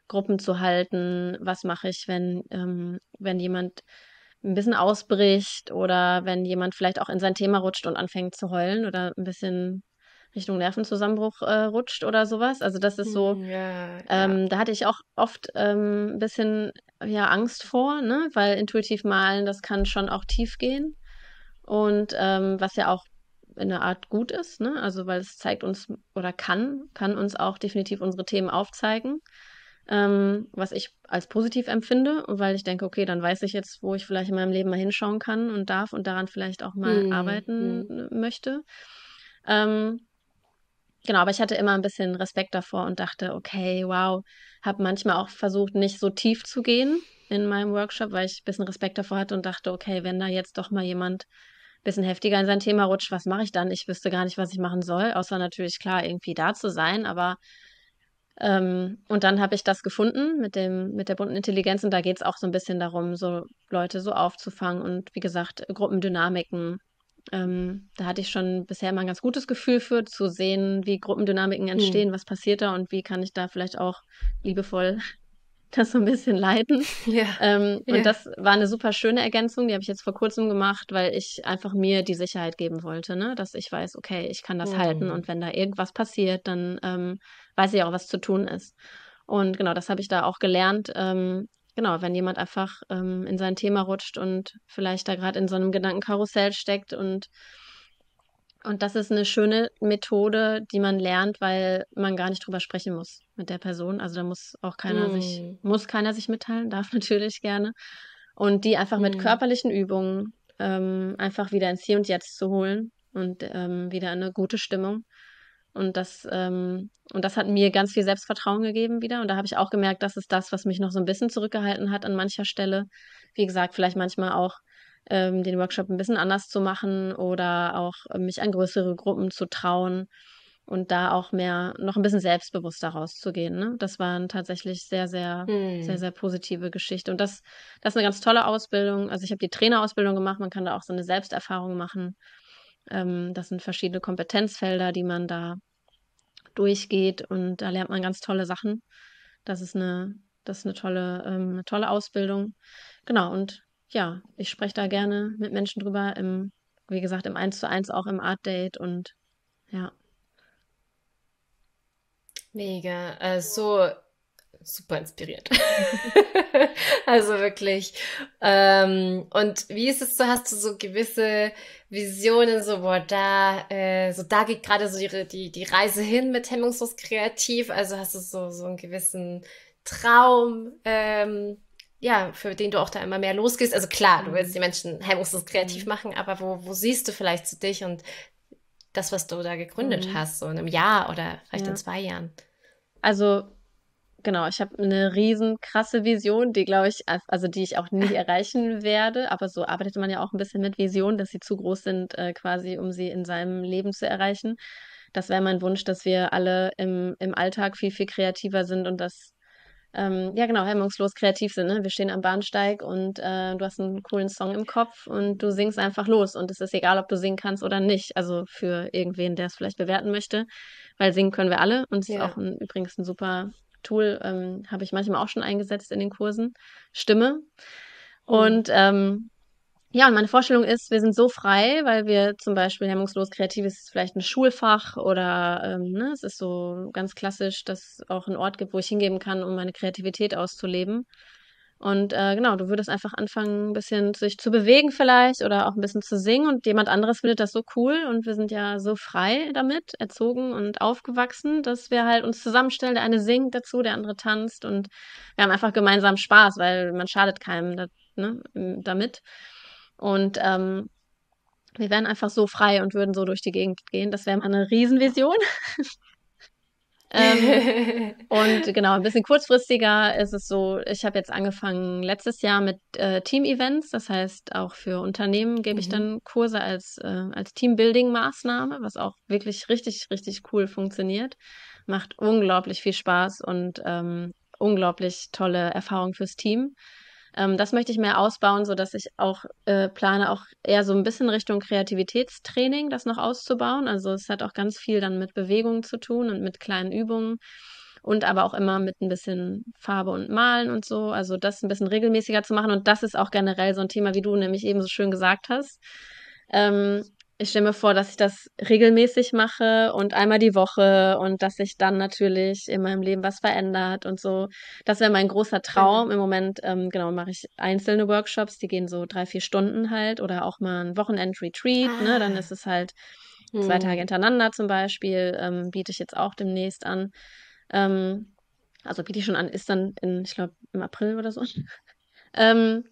Gruppen zu halten. Was mache ich, wenn, ähm, wenn jemand ein bisschen ausbricht oder wenn jemand vielleicht auch in sein Thema rutscht und anfängt zu heulen oder ein bisschen Richtung Nervenzusammenbruch äh, rutscht oder sowas. Also das ist so, hm, ja, ähm, ja. da hatte ich auch oft ähm, ein bisschen ja, Angst vor, ne? weil intuitiv malen, das kann schon auch tief gehen. Und ähm, was ja auch in einer Art gut ist, ne? also weil es zeigt uns oder kann, kann uns auch definitiv unsere Themen aufzeigen ähm, was ich als positiv empfinde, weil ich denke, okay, dann weiß ich jetzt, wo ich vielleicht in meinem Leben mal hinschauen kann und darf und daran vielleicht auch mal mhm. arbeiten mhm. möchte. Ähm, Genau, aber ich hatte immer ein bisschen Respekt davor und dachte, okay, wow, habe manchmal auch versucht, nicht so tief zu gehen in meinem Workshop, weil ich ein bisschen Respekt davor hatte und dachte, okay, wenn da jetzt doch mal jemand ein bisschen heftiger in sein Thema rutscht, was mache ich dann? Ich wüsste gar nicht, was ich machen soll, außer natürlich klar irgendwie da zu sein, aber ähm, und dann habe ich das gefunden mit dem, mit der bunten Intelligenz und da geht es auch so ein bisschen darum, so Leute so aufzufangen und wie gesagt, Gruppendynamiken. Ähm, da hatte ich schon bisher immer ein ganz gutes Gefühl für, zu sehen, wie Gruppendynamiken hm. entstehen, mhm. was passiert da und wie kann ich da vielleicht auch liebevoll das so ein bisschen leiten. Yeah. Ähm, yeah. Und das war eine super schöne Ergänzung, die habe ich jetzt vor kurzem gemacht, weil ich einfach mir die Sicherheit geben wollte, ne? dass ich weiß, okay, ich kann das mhm. halten und wenn da irgendwas passiert, dann ähm, weiß ich auch, was zu tun ist. Und genau, das habe ich da auch gelernt. Ähm, genau, wenn jemand einfach ähm, in sein Thema rutscht und vielleicht da gerade in so einem Gedankenkarussell steckt und und das ist eine schöne Methode, die man lernt, weil man gar nicht drüber sprechen muss mit der Person. Also da muss auch keiner mm. sich, muss keiner sich mitteilen, darf natürlich gerne. Und die einfach mm. mit körperlichen Übungen ähm, einfach wieder ins Hier und Jetzt zu holen und ähm, wieder eine gute Stimmung. Und das, ähm, und das hat mir ganz viel Selbstvertrauen gegeben wieder. Und da habe ich auch gemerkt, das ist das, was mich noch so ein bisschen zurückgehalten hat an mancher Stelle. Wie gesagt, vielleicht manchmal auch ähm, den Workshop ein bisschen anders zu machen oder auch äh, mich an größere Gruppen zu trauen und da auch mehr, noch ein bisschen selbstbewusster rauszugehen. Ne? Das waren tatsächlich sehr, sehr, hm. sehr, sehr positive Geschichte. Und das, das ist eine ganz tolle Ausbildung. Also ich habe die Trainerausbildung gemacht, man kann da auch so eine Selbsterfahrung machen. Ähm, das sind verschiedene Kompetenzfelder, die man da durchgeht und da lernt man ganz tolle Sachen. Das ist eine, das ist eine tolle, ähm, eine tolle Ausbildung. Genau, und ja, ich spreche da gerne mit Menschen drüber, im, wie gesagt, im 1 zu 1 auch im Art Date und ja. Mega. So also, super inspiriert. also wirklich. Ähm, und wie ist es so, hast du so gewisse Visionen, so boah, da, äh, so da geht gerade so die, die, die Reise hin mit Hemmungslos Kreativ. Also hast du so, so einen gewissen Traum, ähm, ja, für den du auch da immer mehr losgehst. Also klar, du willst die mhm. Menschen hemmungslos kreativ mhm. machen, aber wo, wo siehst du vielleicht zu dich und das, was du da gegründet mhm. hast, so in einem Jahr oder vielleicht ja. in zwei Jahren? Also Genau, ich habe eine riesen krasse Vision, die glaube ich, also die ich auch nie erreichen werde, aber so arbeitet man ja auch ein bisschen mit Visionen, dass sie zu groß sind, äh, quasi, um sie in seinem Leben zu erreichen. Das wäre mein Wunsch, dass wir alle im, im Alltag viel, viel kreativer sind und das ähm, ja genau, hemmungslos kreativ sind. Ne? Wir stehen am Bahnsteig und äh, du hast einen coolen Song im Kopf und du singst einfach los. Und es ist egal, ob du singen kannst oder nicht. Also für irgendwen, der es vielleicht bewerten möchte, weil singen können wir alle und es ja. ist auch ein, übrigens ein super Tool ähm, habe ich manchmal auch schon eingesetzt in den Kursen, Stimme. Mhm. Und ähm, ja, und meine Vorstellung ist, wir sind so frei, weil wir zum Beispiel hemmungslos kreativ ist vielleicht ein Schulfach oder ähm, ne, es ist so ganz klassisch, dass es auch ein Ort gibt, wo ich hingeben kann, um meine Kreativität auszuleben. Und äh, genau, du würdest einfach anfangen, ein bisschen sich zu bewegen vielleicht oder auch ein bisschen zu singen und jemand anderes findet das so cool und wir sind ja so frei damit, erzogen und aufgewachsen, dass wir halt uns zusammenstellen, der eine singt dazu, der andere tanzt und wir haben einfach gemeinsam Spaß, weil man schadet keinem da, ne, damit. Und ähm, wir wären einfach so frei und würden so durch die Gegend gehen. Das wäre mal eine Riesenvision. Ähm, und genau, ein bisschen kurzfristiger ist es so, ich habe jetzt angefangen letztes Jahr mit äh, Team-Events, das heißt auch für Unternehmen gebe mhm. ich dann mhm. Kurse als, äh, als Teambuilding-Maßnahme, was auch wirklich richtig, richtig cool funktioniert. Macht unglaublich viel Spaß und ähm, unglaublich tolle Erfahrung fürs Team. Ähm, das möchte ich mehr ausbauen, so dass ich auch äh, plane, auch eher so ein bisschen Richtung Kreativitätstraining das noch auszubauen. Also es hat auch ganz viel dann mit Bewegungen zu tun und mit kleinen Übungen und aber auch immer mit ein bisschen Farbe und Malen und so. Also das ein bisschen regelmäßiger zu machen. Und das ist auch generell so ein Thema, wie du nämlich eben so schön gesagt hast. Ähm, ich stelle mir vor, dass ich das regelmäßig mache und einmal die Woche und dass sich dann natürlich in meinem Leben was verändert und so. Das wäre mein großer Traum. Mhm. Im Moment, ähm, genau, mache ich einzelne Workshops, die gehen so drei, vier Stunden halt oder auch mal ein Wochenend-Retreat. Ne? Ah. Ne? Dann ist es halt hm. zwei Tage hm. hintereinander zum Beispiel, ähm, biete ich jetzt auch demnächst an. Ähm, also biete ich schon an, ist dann in, ich glaube, im April oder so. Ähm,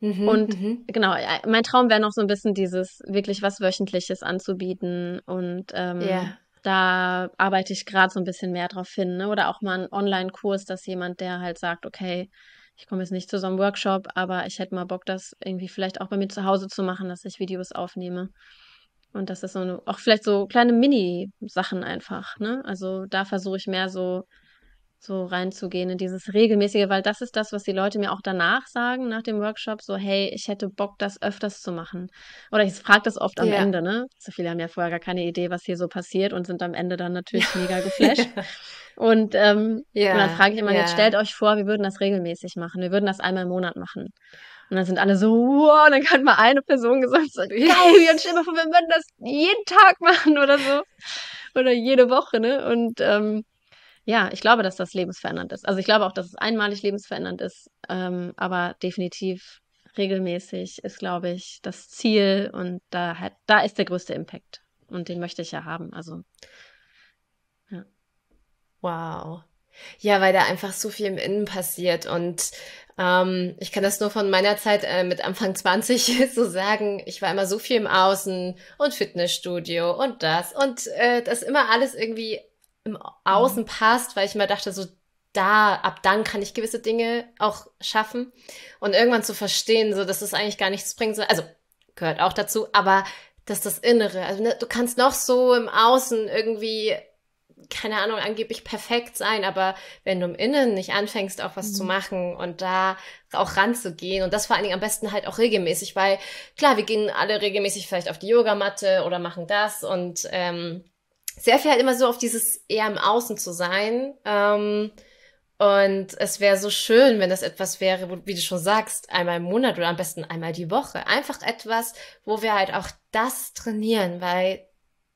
Mhm, und mhm. genau, äh, mein Traum wäre noch so ein bisschen dieses wirklich was Wöchentliches anzubieten und ähm, yeah. da arbeite ich gerade so ein bisschen mehr drauf hin. Ne? Oder auch mal einen Online-Kurs, dass jemand, der halt sagt, okay, ich komme jetzt nicht zu so einem Workshop, aber ich hätte mal Bock, das irgendwie vielleicht auch bei mir zu Hause zu machen, dass ich Videos aufnehme. Und das ist so eine, auch vielleicht so kleine Mini-Sachen einfach, ne? Also da versuche ich mehr so so reinzugehen in dieses regelmäßige, weil das ist das, was die Leute mir auch danach sagen, nach dem Workshop, so, hey, ich hätte Bock, das öfters zu machen. Oder ich frage das oft am ja. Ende, ne? So viele haben ja vorher gar keine Idee, was hier so passiert und sind am Ende dann natürlich mega geflasht. Und, ähm, ja. und dann frage ich immer, ja. jetzt stellt euch vor, wir würden das regelmäßig machen. Wir würden das einmal im Monat machen. Und dann sind alle so, wow, und dann kann mal eine Person gesagt, so, geil, wir stell mal vor, wir würden das jeden Tag machen oder so. Oder jede Woche, ne? Und ähm, ja, ich glaube, dass das lebensverändernd ist. Also ich glaube auch, dass es einmalig lebensverändernd ist, ähm, aber definitiv regelmäßig ist, glaube ich, das Ziel und da, hat, da ist der größte Impact und den möchte ich ja haben. Also ja. Wow. Ja, weil da einfach so viel im Innen passiert und ähm, ich kann das nur von meiner Zeit äh, mit Anfang 20 so sagen. Ich war immer so viel im Außen und Fitnessstudio und das und äh, das immer alles irgendwie im Außen mhm. passt, weil ich immer dachte, so da, ab dann kann ich gewisse Dinge auch schaffen. Und irgendwann zu verstehen, so dass es das eigentlich gar nichts bringt, also gehört auch dazu, aber dass das Innere, also ne, du kannst noch so im Außen irgendwie, keine Ahnung, angeblich perfekt sein, aber wenn du im Innen nicht anfängst, auch was mhm. zu machen und da auch ranzugehen und das vor allen Dingen am besten halt auch regelmäßig, weil klar, wir gehen alle regelmäßig vielleicht auf die Yogamatte oder machen das und ähm, sehr viel halt immer so auf dieses eher im Außen zu sein. Ähm, und es wäre so schön, wenn das etwas wäre, wo, wie du schon sagst, einmal im Monat oder am besten einmal die Woche. Einfach etwas, wo wir halt auch das trainieren, weil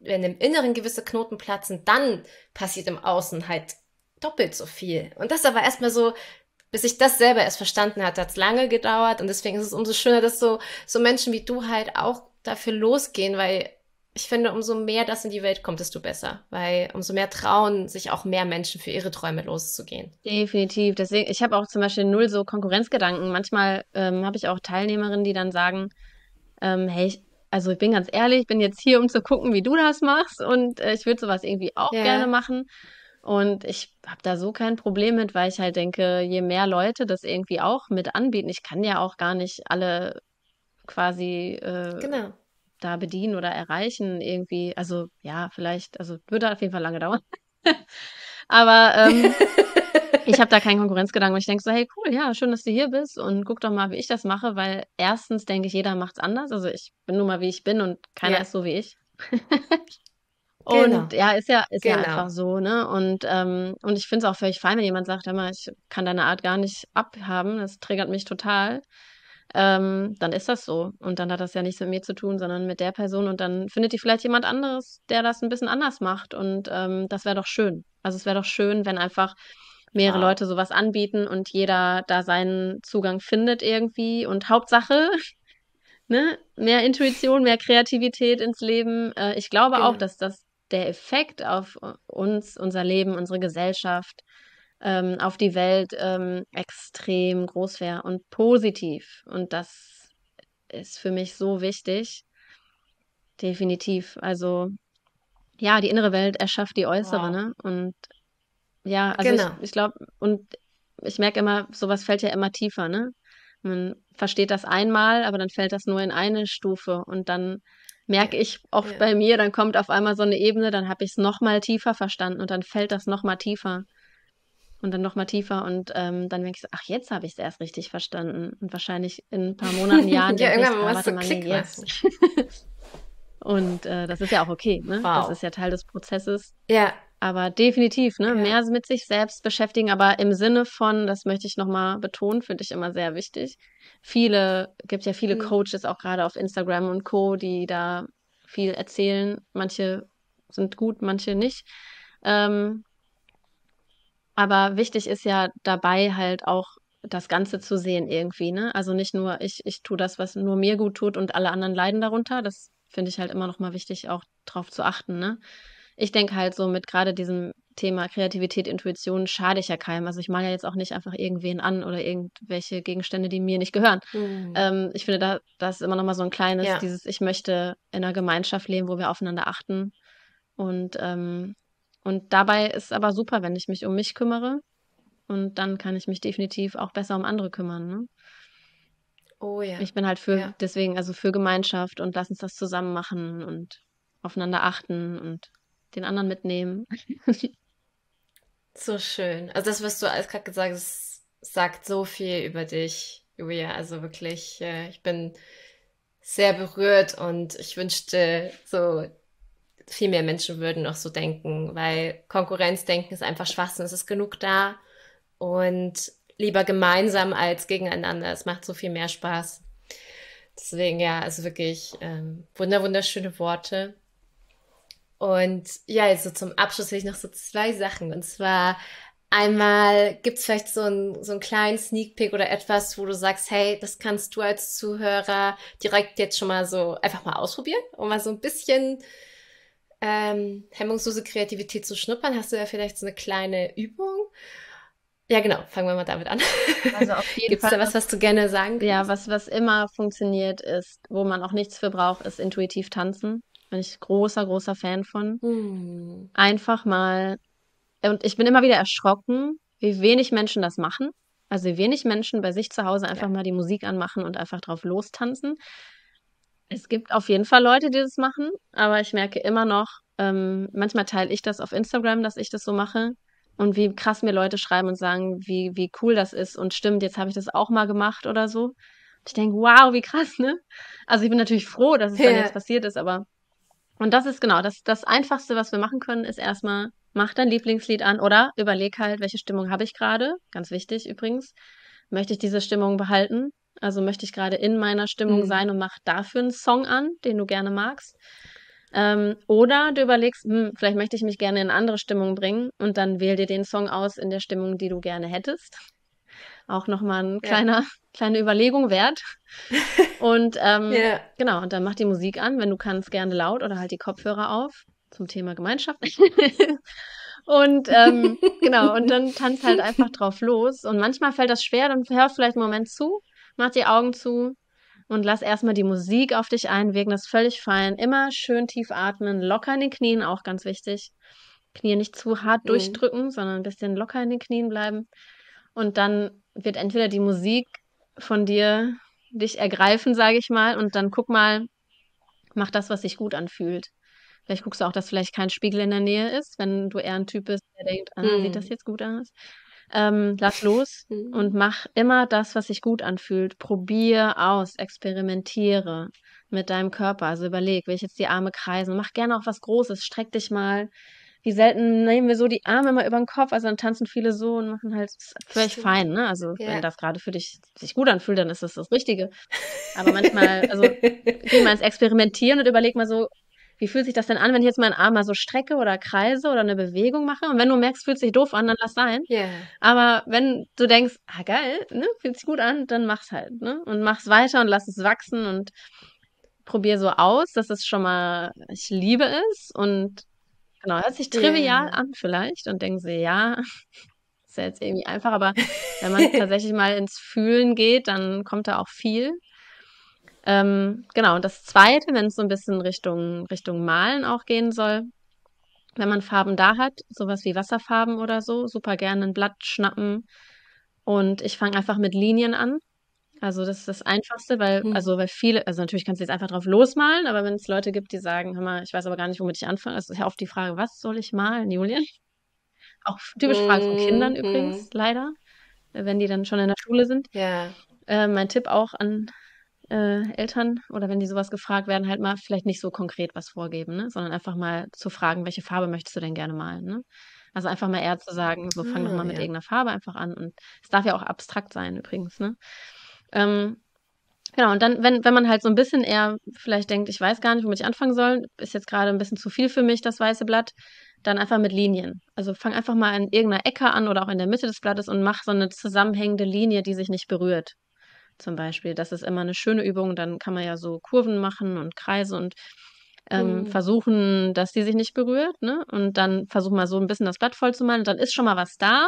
wenn im Inneren gewisse Knoten platzen, dann passiert im Außen halt doppelt so viel. Und das aber erstmal so, bis ich das selber erst verstanden hatte, hat es lange gedauert. Und deswegen ist es umso schöner, dass so, so Menschen wie du halt auch dafür losgehen, weil ich finde, umso mehr das in die Welt kommt, desto besser, weil umso mehr trauen sich auch mehr Menschen für ihre Träume loszugehen. Definitiv. Deswegen, ich habe auch zum Beispiel null so Konkurrenzgedanken. Manchmal ähm, habe ich auch Teilnehmerinnen, die dann sagen, ähm, hey, ich, also ich bin ganz ehrlich, ich bin jetzt hier, um zu gucken, wie du das machst und äh, ich würde sowas irgendwie auch ja. gerne machen. Und ich habe da so kein Problem mit, weil ich halt denke, je mehr Leute das irgendwie auch mit anbieten, ich kann ja auch gar nicht alle quasi äh, genau da bedienen oder erreichen irgendwie. Also ja, vielleicht, also würde auf jeden Fall lange dauern. Aber ähm, ich habe da keinen Konkurrenzgedanken. Und ich denke so, hey, cool, ja, schön, dass du hier bist und guck doch mal, wie ich das mache, weil erstens denke ich, jeder macht's anders. Also ich bin nur mal, wie ich bin und keiner ja. ist so wie ich. und genau. ja, ist ja, ist genau. ja einfach so, ne? Und, ähm, und ich finde es auch völlig fein, wenn jemand sagt, hör mal, ich kann deine Art gar nicht abhaben, das triggert mich total ähm, dann ist das so. Und dann hat das ja nichts mit mir zu tun, sondern mit der Person. Und dann findet die vielleicht jemand anderes, der das ein bisschen anders macht. Und ähm, das wäre doch schön. Also es wäre doch schön, wenn einfach mehrere ja. Leute sowas anbieten und jeder da seinen Zugang findet irgendwie. Und Hauptsache, ne, mehr Intuition, mehr Kreativität ins Leben. Äh, ich glaube genau. auch, dass das der Effekt auf uns, unser Leben, unsere Gesellschaft, ähm, auf die Welt ähm, extrem groß wäre und positiv. Und das ist für mich so wichtig. Definitiv. Also ja, die innere Welt erschafft die äußere, wow. ne? Und ja, also genau. ich, ich glaube, und ich merke immer, sowas fällt ja immer tiefer, ne? Man versteht das einmal, aber dann fällt das nur in eine Stufe und dann merke ich oft ja. bei mir, dann kommt auf einmal so eine Ebene, dann habe ich es nochmal tiefer verstanden und dann fällt das nochmal tiefer und dann nochmal tiefer und ähm, dann denke ich so, ach, jetzt habe ich es erst richtig verstanden. Und wahrscheinlich in ein paar Monaten, Jahren. ja, irgendwann ah, machst du Klick und äh, das ist ja auch okay, ne? Wow. Das ist ja Teil des Prozesses. Ja. Aber definitiv, ne? Ja. Mehr mit sich selbst beschäftigen, aber im Sinne von, das möchte ich nochmal betonen, finde ich immer sehr wichtig. Viele, gibt ja viele mhm. Coaches auch gerade auf Instagram und Co., die da viel erzählen. Manche sind gut, manche nicht. Ähm, aber wichtig ist ja dabei halt auch das Ganze zu sehen irgendwie, ne? Also nicht nur ich, ich tue das, was nur mir gut tut und alle anderen leiden darunter. Das finde ich halt immer noch mal wichtig, auch drauf zu achten, ne? Ich denke halt so mit gerade diesem Thema Kreativität, Intuition schade ich ja keinem. Also ich male ja jetzt auch nicht einfach irgendwen an oder irgendwelche Gegenstände, die mir nicht gehören. Mhm. Ähm, ich finde, da das ist immer noch mal so ein kleines, ja. dieses, ich möchte in einer Gemeinschaft leben, wo wir aufeinander achten und ähm, und dabei ist es aber super, wenn ich mich um mich kümmere. Und dann kann ich mich definitiv auch besser um andere kümmern. Ne? Oh ja. Ich bin halt für, ja. deswegen, also für Gemeinschaft und lass uns das zusammen machen und aufeinander achten und den anderen mitnehmen. so schön. Also das, was du alles gerade gesagt hast, sagt so viel über dich, Julia. Also wirklich, äh, ich bin sehr berührt und ich wünschte, so viel mehr Menschen würden noch so denken, weil Konkurrenzdenken ist einfach Schwachsinn, es ist genug da und lieber gemeinsam als gegeneinander. Es macht so viel mehr Spaß. Deswegen, ja, also wirklich ähm, wunderschöne Worte. Und ja, jetzt so zum Abschluss will ich noch so zwei Sachen. Und zwar einmal gibt es vielleicht so, ein, so einen kleinen Sneak Pick oder etwas, wo du sagst, hey, das kannst du als Zuhörer direkt jetzt schon mal so einfach mal ausprobieren, um mal so ein bisschen ähm, hemmungslose Kreativität zu schnuppern, hast du ja vielleicht so eine kleine Übung. Ja, genau. Fangen wir mal damit an. Also auf jeden Gibt's da was, was du gerne sagen kannst? Ja, was, was immer funktioniert ist, wo man auch nichts für braucht, ist intuitiv tanzen. Bin ich großer, großer Fan von. Hm. Einfach mal. Und ich bin immer wieder erschrocken, wie wenig Menschen das machen. Also wie wenig Menschen bei sich zu Hause einfach ja. mal die Musik anmachen und einfach drauf lostanzen. Es gibt auf jeden Fall Leute, die das machen, aber ich merke immer noch, ähm, manchmal teile ich das auf Instagram, dass ich das so mache und wie krass mir Leute schreiben und sagen, wie, wie cool das ist und stimmt, jetzt habe ich das auch mal gemacht oder so. ich denke, wow, wie krass, ne? Also ich bin natürlich froh, dass es ja. dann jetzt passiert ist, aber und das ist genau, das, das Einfachste, was wir machen können, ist erstmal, mach dein Lieblingslied an oder überleg halt, welche Stimmung habe ich gerade. Ganz wichtig übrigens. Möchte ich diese Stimmung behalten? Also möchte ich gerade in meiner Stimmung mhm. sein und mach dafür einen Song an, den du gerne magst. Ähm, oder du überlegst, hm, vielleicht möchte ich mich gerne in eine andere Stimmung bringen und dann wähl dir den Song aus in der Stimmung, die du gerne hättest. Auch nochmal eine kleiner, ja. kleine Überlegung wert. Und ähm, yeah. genau, und dann mach die Musik an, wenn du kannst, gerne laut oder halt die Kopfhörer auf zum Thema Gemeinschaft. und ähm, genau, und dann tanzt halt einfach drauf los. Und manchmal fällt das schwer, dann hör vielleicht einen Moment zu mach die Augen zu und lass erstmal die Musik auf dich einwirken. Das ist völlig fein. Immer schön tief atmen, locker in den Knien, auch ganz wichtig. Knie nicht zu hart mhm. durchdrücken, sondern ein bisschen locker in den Knien bleiben. Und dann wird entweder die Musik von dir dich ergreifen, sage ich mal, und dann guck mal, mach das, was sich gut anfühlt. Vielleicht guckst du auch, dass vielleicht kein Spiegel in der Nähe ist, wenn du eher ein Typ bist, der denkt, ah, mhm. sieht das jetzt gut aus. Ähm, lass los mhm. und mach immer das, was sich gut anfühlt. Probier aus, experimentiere mit deinem Körper. Also überleg, will ich jetzt die Arme kreisen? Mach gerne auch was Großes, streck dich mal. Wie selten nehmen wir so die Arme mal über den Kopf, also dann tanzen viele so und machen halt völlig fein, ne? Also ja. wenn das gerade für dich sich gut anfühlt, dann ist das das Richtige. Aber manchmal, also geh mal ins Experimentieren und überleg mal so, wie fühlt sich das denn an, wenn ich jetzt meinen Arm mal so strecke oder kreise oder eine Bewegung mache? Und wenn du merkst, fühlt sich doof an, dann lass sein. Yeah. Aber wenn du denkst, ah geil, ne, fühlt sich gut an, dann mach's halt, ne? Und mach's weiter und lass es wachsen und probier so aus, dass es schon mal, ich liebe es und genau, hört sich trivial yeah. an vielleicht und denken sie, ja, ist ja jetzt irgendwie einfach, aber wenn man tatsächlich mal ins Fühlen geht, dann kommt da auch viel. Ähm, genau, und das Zweite, wenn es so ein bisschen Richtung, Richtung Malen auch gehen soll, wenn man Farben da hat, sowas wie Wasserfarben oder so, super gerne ein Blatt schnappen. Und ich fange einfach mit Linien an. Also das ist das Einfachste, weil, mhm. also weil viele, also natürlich kannst du jetzt einfach drauf losmalen, aber wenn es Leute gibt, die sagen, hör mal, ich weiß aber gar nicht, womit ich anfange, das also ist ja oft die Frage, was soll ich malen, Julian? Auch typisch mhm. Frage von Kindern mhm. übrigens, leider, wenn die dann schon in der Schule sind. Ja. Äh, mein Tipp auch an äh, Eltern oder wenn die sowas gefragt werden, halt mal vielleicht nicht so konkret was vorgeben, ne? sondern einfach mal zu fragen, welche Farbe möchtest du denn gerne malen? Ne? Also einfach mal eher zu sagen, so fang doch ah, mal ja. mit irgendeiner Farbe einfach an und es darf ja auch abstrakt sein übrigens. Ne? Ähm, Genau, und dann, wenn, wenn man halt so ein bisschen eher vielleicht denkt, ich weiß gar nicht, womit ich anfangen soll, ist jetzt gerade ein bisschen zu viel für mich, das weiße Blatt, dann einfach mit Linien. Also fang einfach mal in irgendeiner Ecke an oder auch in der Mitte des Blattes und mach so eine zusammenhängende Linie, die sich nicht berührt zum Beispiel. Das ist immer eine schöne Übung. Dann kann man ja so Kurven machen und Kreise und ähm, mhm. versuchen, dass die sich nicht berührt. Ne? Und dann versuch mal so ein bisschen das Blatt voll zu malen. dann ist schon mal was da.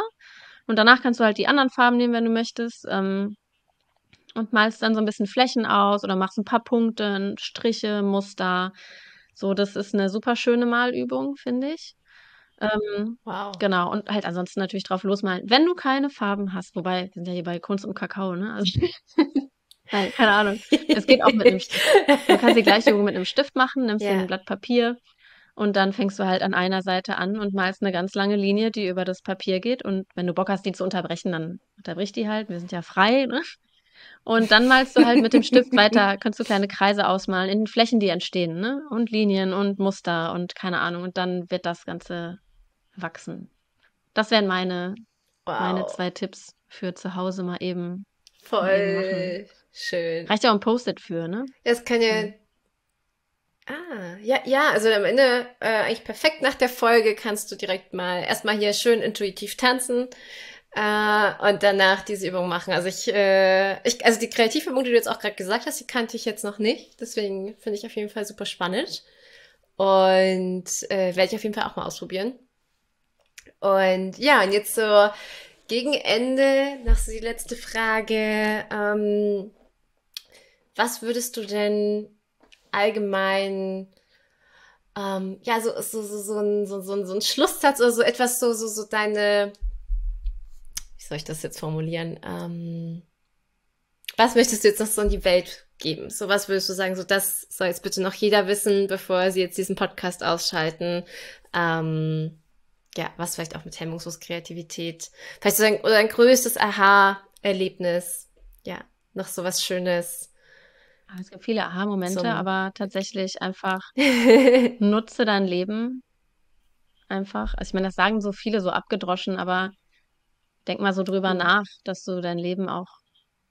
Und danach kannst du halt die anderen Farben nehmen, wenn du möchtest. Ähm, und malst dann so ein bisschen Flächen aus oder machst ein paar Punkte, Striche, Muster. So, das ist eine super schöne Malübung, finde ich. Ähm, wow. Genau, und halt ansonsten natürlich drauf losmalen. Wenn du keine Farben hast, wobei wir sind ja hier bei Kunst und Kakao, ne? Also, nein, keine Ahnung. Es geht auch mit einem Stift. Du kannst die gleiche Übung mit einem Stift machen, nimmst yeah. dir ein Blatt Papier und dann fängst du halt an einer Seite an und malst eine ganz lange Linie, die über das Papier geht. Und wenn du Bock hast, die zu unterbrechen, dann unterbrich die halt. Wir sind ja frei, ne? Und dann malst du halt mit dem Stift weiter, kannst du kleine Kreise ausmalen in Flächen, die entstehen, ne? Und Linien und Muster und keine Ahnung. Und dann wird das Ganze wachsen. Das wären meine, wow. meine zwei Tipps für zu Hause mal eben. Voll schön. Reicht ja auch ein Post-it für, ne? Das kann ja. Ah, ja, ja, also am Ende äh, eigentlich perfekt nach der Folge kannst du direkt mal erstmal hier schön intuitiv tanzen. äh, und danach diese Übung machen. Also ich, äh, ich also die kreative Übung, die du jetzt auch gerade gesagt hast, die kannte ich jetzt noch nicht. Deswegen finde ich auf jeden Fall super spannend. Und äh, werde ich auf jeden Fall auch mal ausprobieren. Und ja, und jetzt so gegen Ende noch so die letzte Frage. Ähm, was würdest du denn allgemein ähm, ja, so, so, so, so, so, so, so ein Schlusssatz oder so etwas, so, so, so deine, wie soll ich das jetzt formulieren? Ähm, was möchtest du jetzt noch so in die Welt geben? So was würdest du sagen, so das soll jetzt bitte noch jeder wissen, bevor sie jetzt diesen Podcast ausschalten. Ähm, ja, was vielleicht auch mit hemmungslos Kreativität, vielleicht so ein, oder ein größtes Aha-Erlebnis, ja, noch so was Schönes. Ah, es gibt viele Aha-Momente, aber tatsächlich einfach nutze dein Leben einfach. Also ich meine, das sagen so viele so abgedroschen, aber denk mal so drüber mhm. nach, dass du dein Leben auch,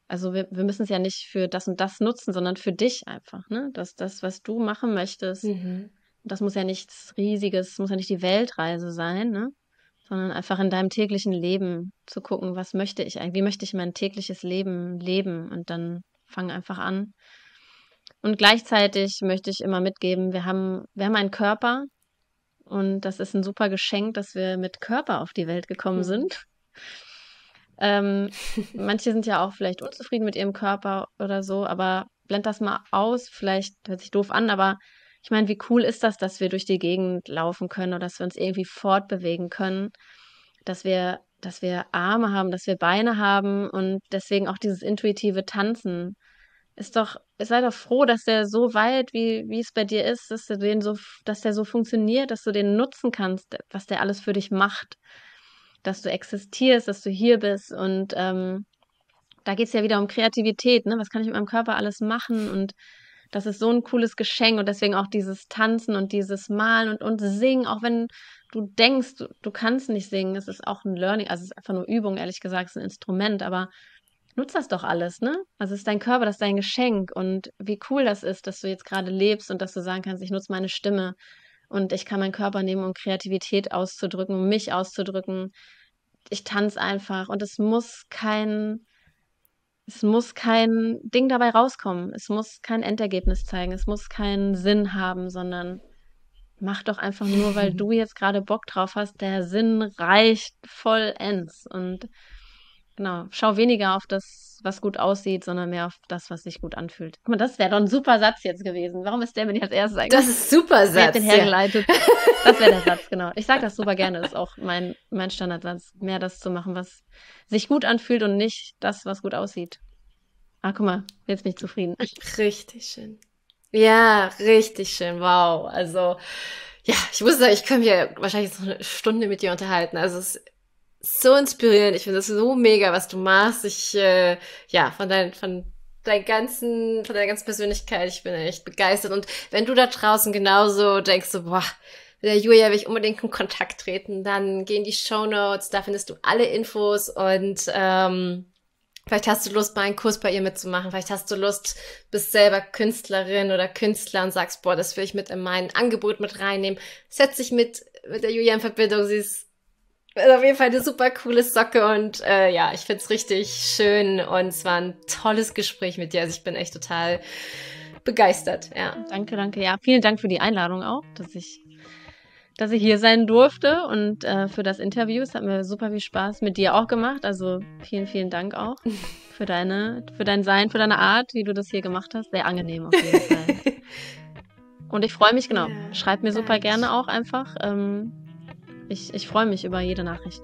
also wir, wir müssen es ja nicht für das und das nutzen, sondern für dich einfach, ne? Dass das, was du machen möchtest, mhm das muss ja nichts Riesiges, muss ja nicht die Weltreise sein, ne? sondern einfach in deinem täglichen Leben zu gucken, was möchte ich eigentlich, wie möchte ich mein tägliches Leben leben und dann fange einfach an. Und gleichzeitig möchte ich immer mitgeben, wir haben, wir haben einen Körper und das ist ein super Geschenk, dass wir mit Körper auf die Welt gekommen mhm. sind. ähm, manche sind ja auch vielleicht unzufrieden mit ihrem Körper oder so, aber blend das mal aus, vielleicht hört sich doof an, aber ich meine, wie cool ist das, dass wir durch die Gegend laufen können oder dass wir uns irgendwie fortbewegen können, dass wir, dass wir Arme haben, dass wir Beine haben und deswegen auch dieses intuitive Tanzen. Ist doch, sei doch froh, dass der so weit, wie, wie es bei dir ist, dass der, den so, dass der so funktioniert, dass du den nutzen kannst, was der alles für dich macht, dass du existierst, dass du hier bist und ähm, da geht es ja wieder um Kreativität, ne? Was kann ich mit meinem Körper alles machen und das ist so ein cooles Geschenk und deswegen auch dieses Tanzen und dieses Malen und, und Singen, auch wenn du denkst, du, du kannst nicht singen, es ist auch ein Learning, also es ist einfach nur Übung, ehrlich gesagt, es ist ein Instrument, aber nutzt das doch alles, ne? Also es ist dein Körper, das ist dein Geschenk und wie cool das ist, dass du jetzt gerade lebst und dass du sagen kannst, ich nutze meine Stimme und ich kann meinen Körper nehmen, um Kreativität auszudrücken, um mich auszudrücken. Ich tanze einfach und es muss kein es muss kein Ding dabei rauskommen. Es muss kein Endergebnis zeigen. Es muss keinen Sinn haben, sondern mach doch einfach nur, weil du jetzt gerade Bock drauf hast. Der Sinn reicht vollends. Und genau, schau weniger auf das was gut aussieht, sondern mehr auf das, was sich gut anfühlt. Guck mal, das wäre doch ein super Satz jetzt gewesen. Warum ist der mir nicht als erstes eigentlich? Das ist super Satz. Ich habe den hergeleitet. Ja. Das wäre der Satz, genau. Ich sage das super gerne. Das ist auch mein, mein Standardsatz. Mehr das zu machen, was sich gut anfühlt und nicht das, was gut aussieht. Ah, guck mal, jetzt bin ich zufrieden. Richtig schön. Ja, richtig schön. Wow. Also, ja, ich wusste, ich könnte mir wahrscheinlich jetzt noch eine Stunde mit dir unterhalten. Also, es so inspirierend. Ich finde das so mega, was du machst. Ich, äh, ja, von deinen, von deinen ganzen, von deiner ganzen Persönlichkeit, ich bin echt begeistert. Und wenn du da draußen genauso denkst, so, boah, mit der Julia will ich unbedingt in Kontakt treten, dann geh in die Show Notes, da findest du alle Infos und, ähm, Vielleicht hast du Lust, mal einen Kurs bei ihr mitzumachen. Vielleicht hast du Lust, bist selber Künstlerin oder Künstler und sagst, boah, das will ich mit in mein Angebot mit reinnehmen. Setz dich mit, mit der Julia in Verbindung. Sie ist ist also auf jeden Fall eine super coole Socke und äh, ja, ich find's richtig schön und es war ein tolles Gespräch mit dir. Also ich bin echt total begeistert, ja. Danke, danke. Ja, vielen Dank für die Einladung auch, dass ich, dass ich hier sein durfte und äh, für das Interview. Es hat mir super viel Spaß mit dir auch gemacht. Also vielen, vielen Dank auch für deine, für dein Sein, für deine Art, wie du das hier gemacht hast. Sehr angenehm auf jeden Fall. und ich freue mich, genau. Schreib mir super gerne auch einfach. Ähm, ich, ich freue mich über jede Nachricht.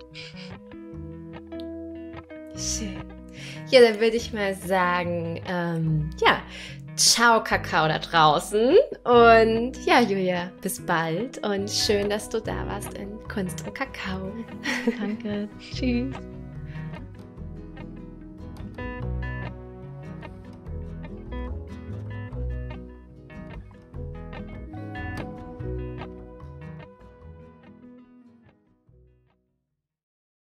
Schön. Ja, dann würde ich mal sagen, ähm, ja, ciao Kakao da draußen. Und ja, Julia, bis bald und schön, dass du da warst in Kunst und Kakao. Danke. Tschüss.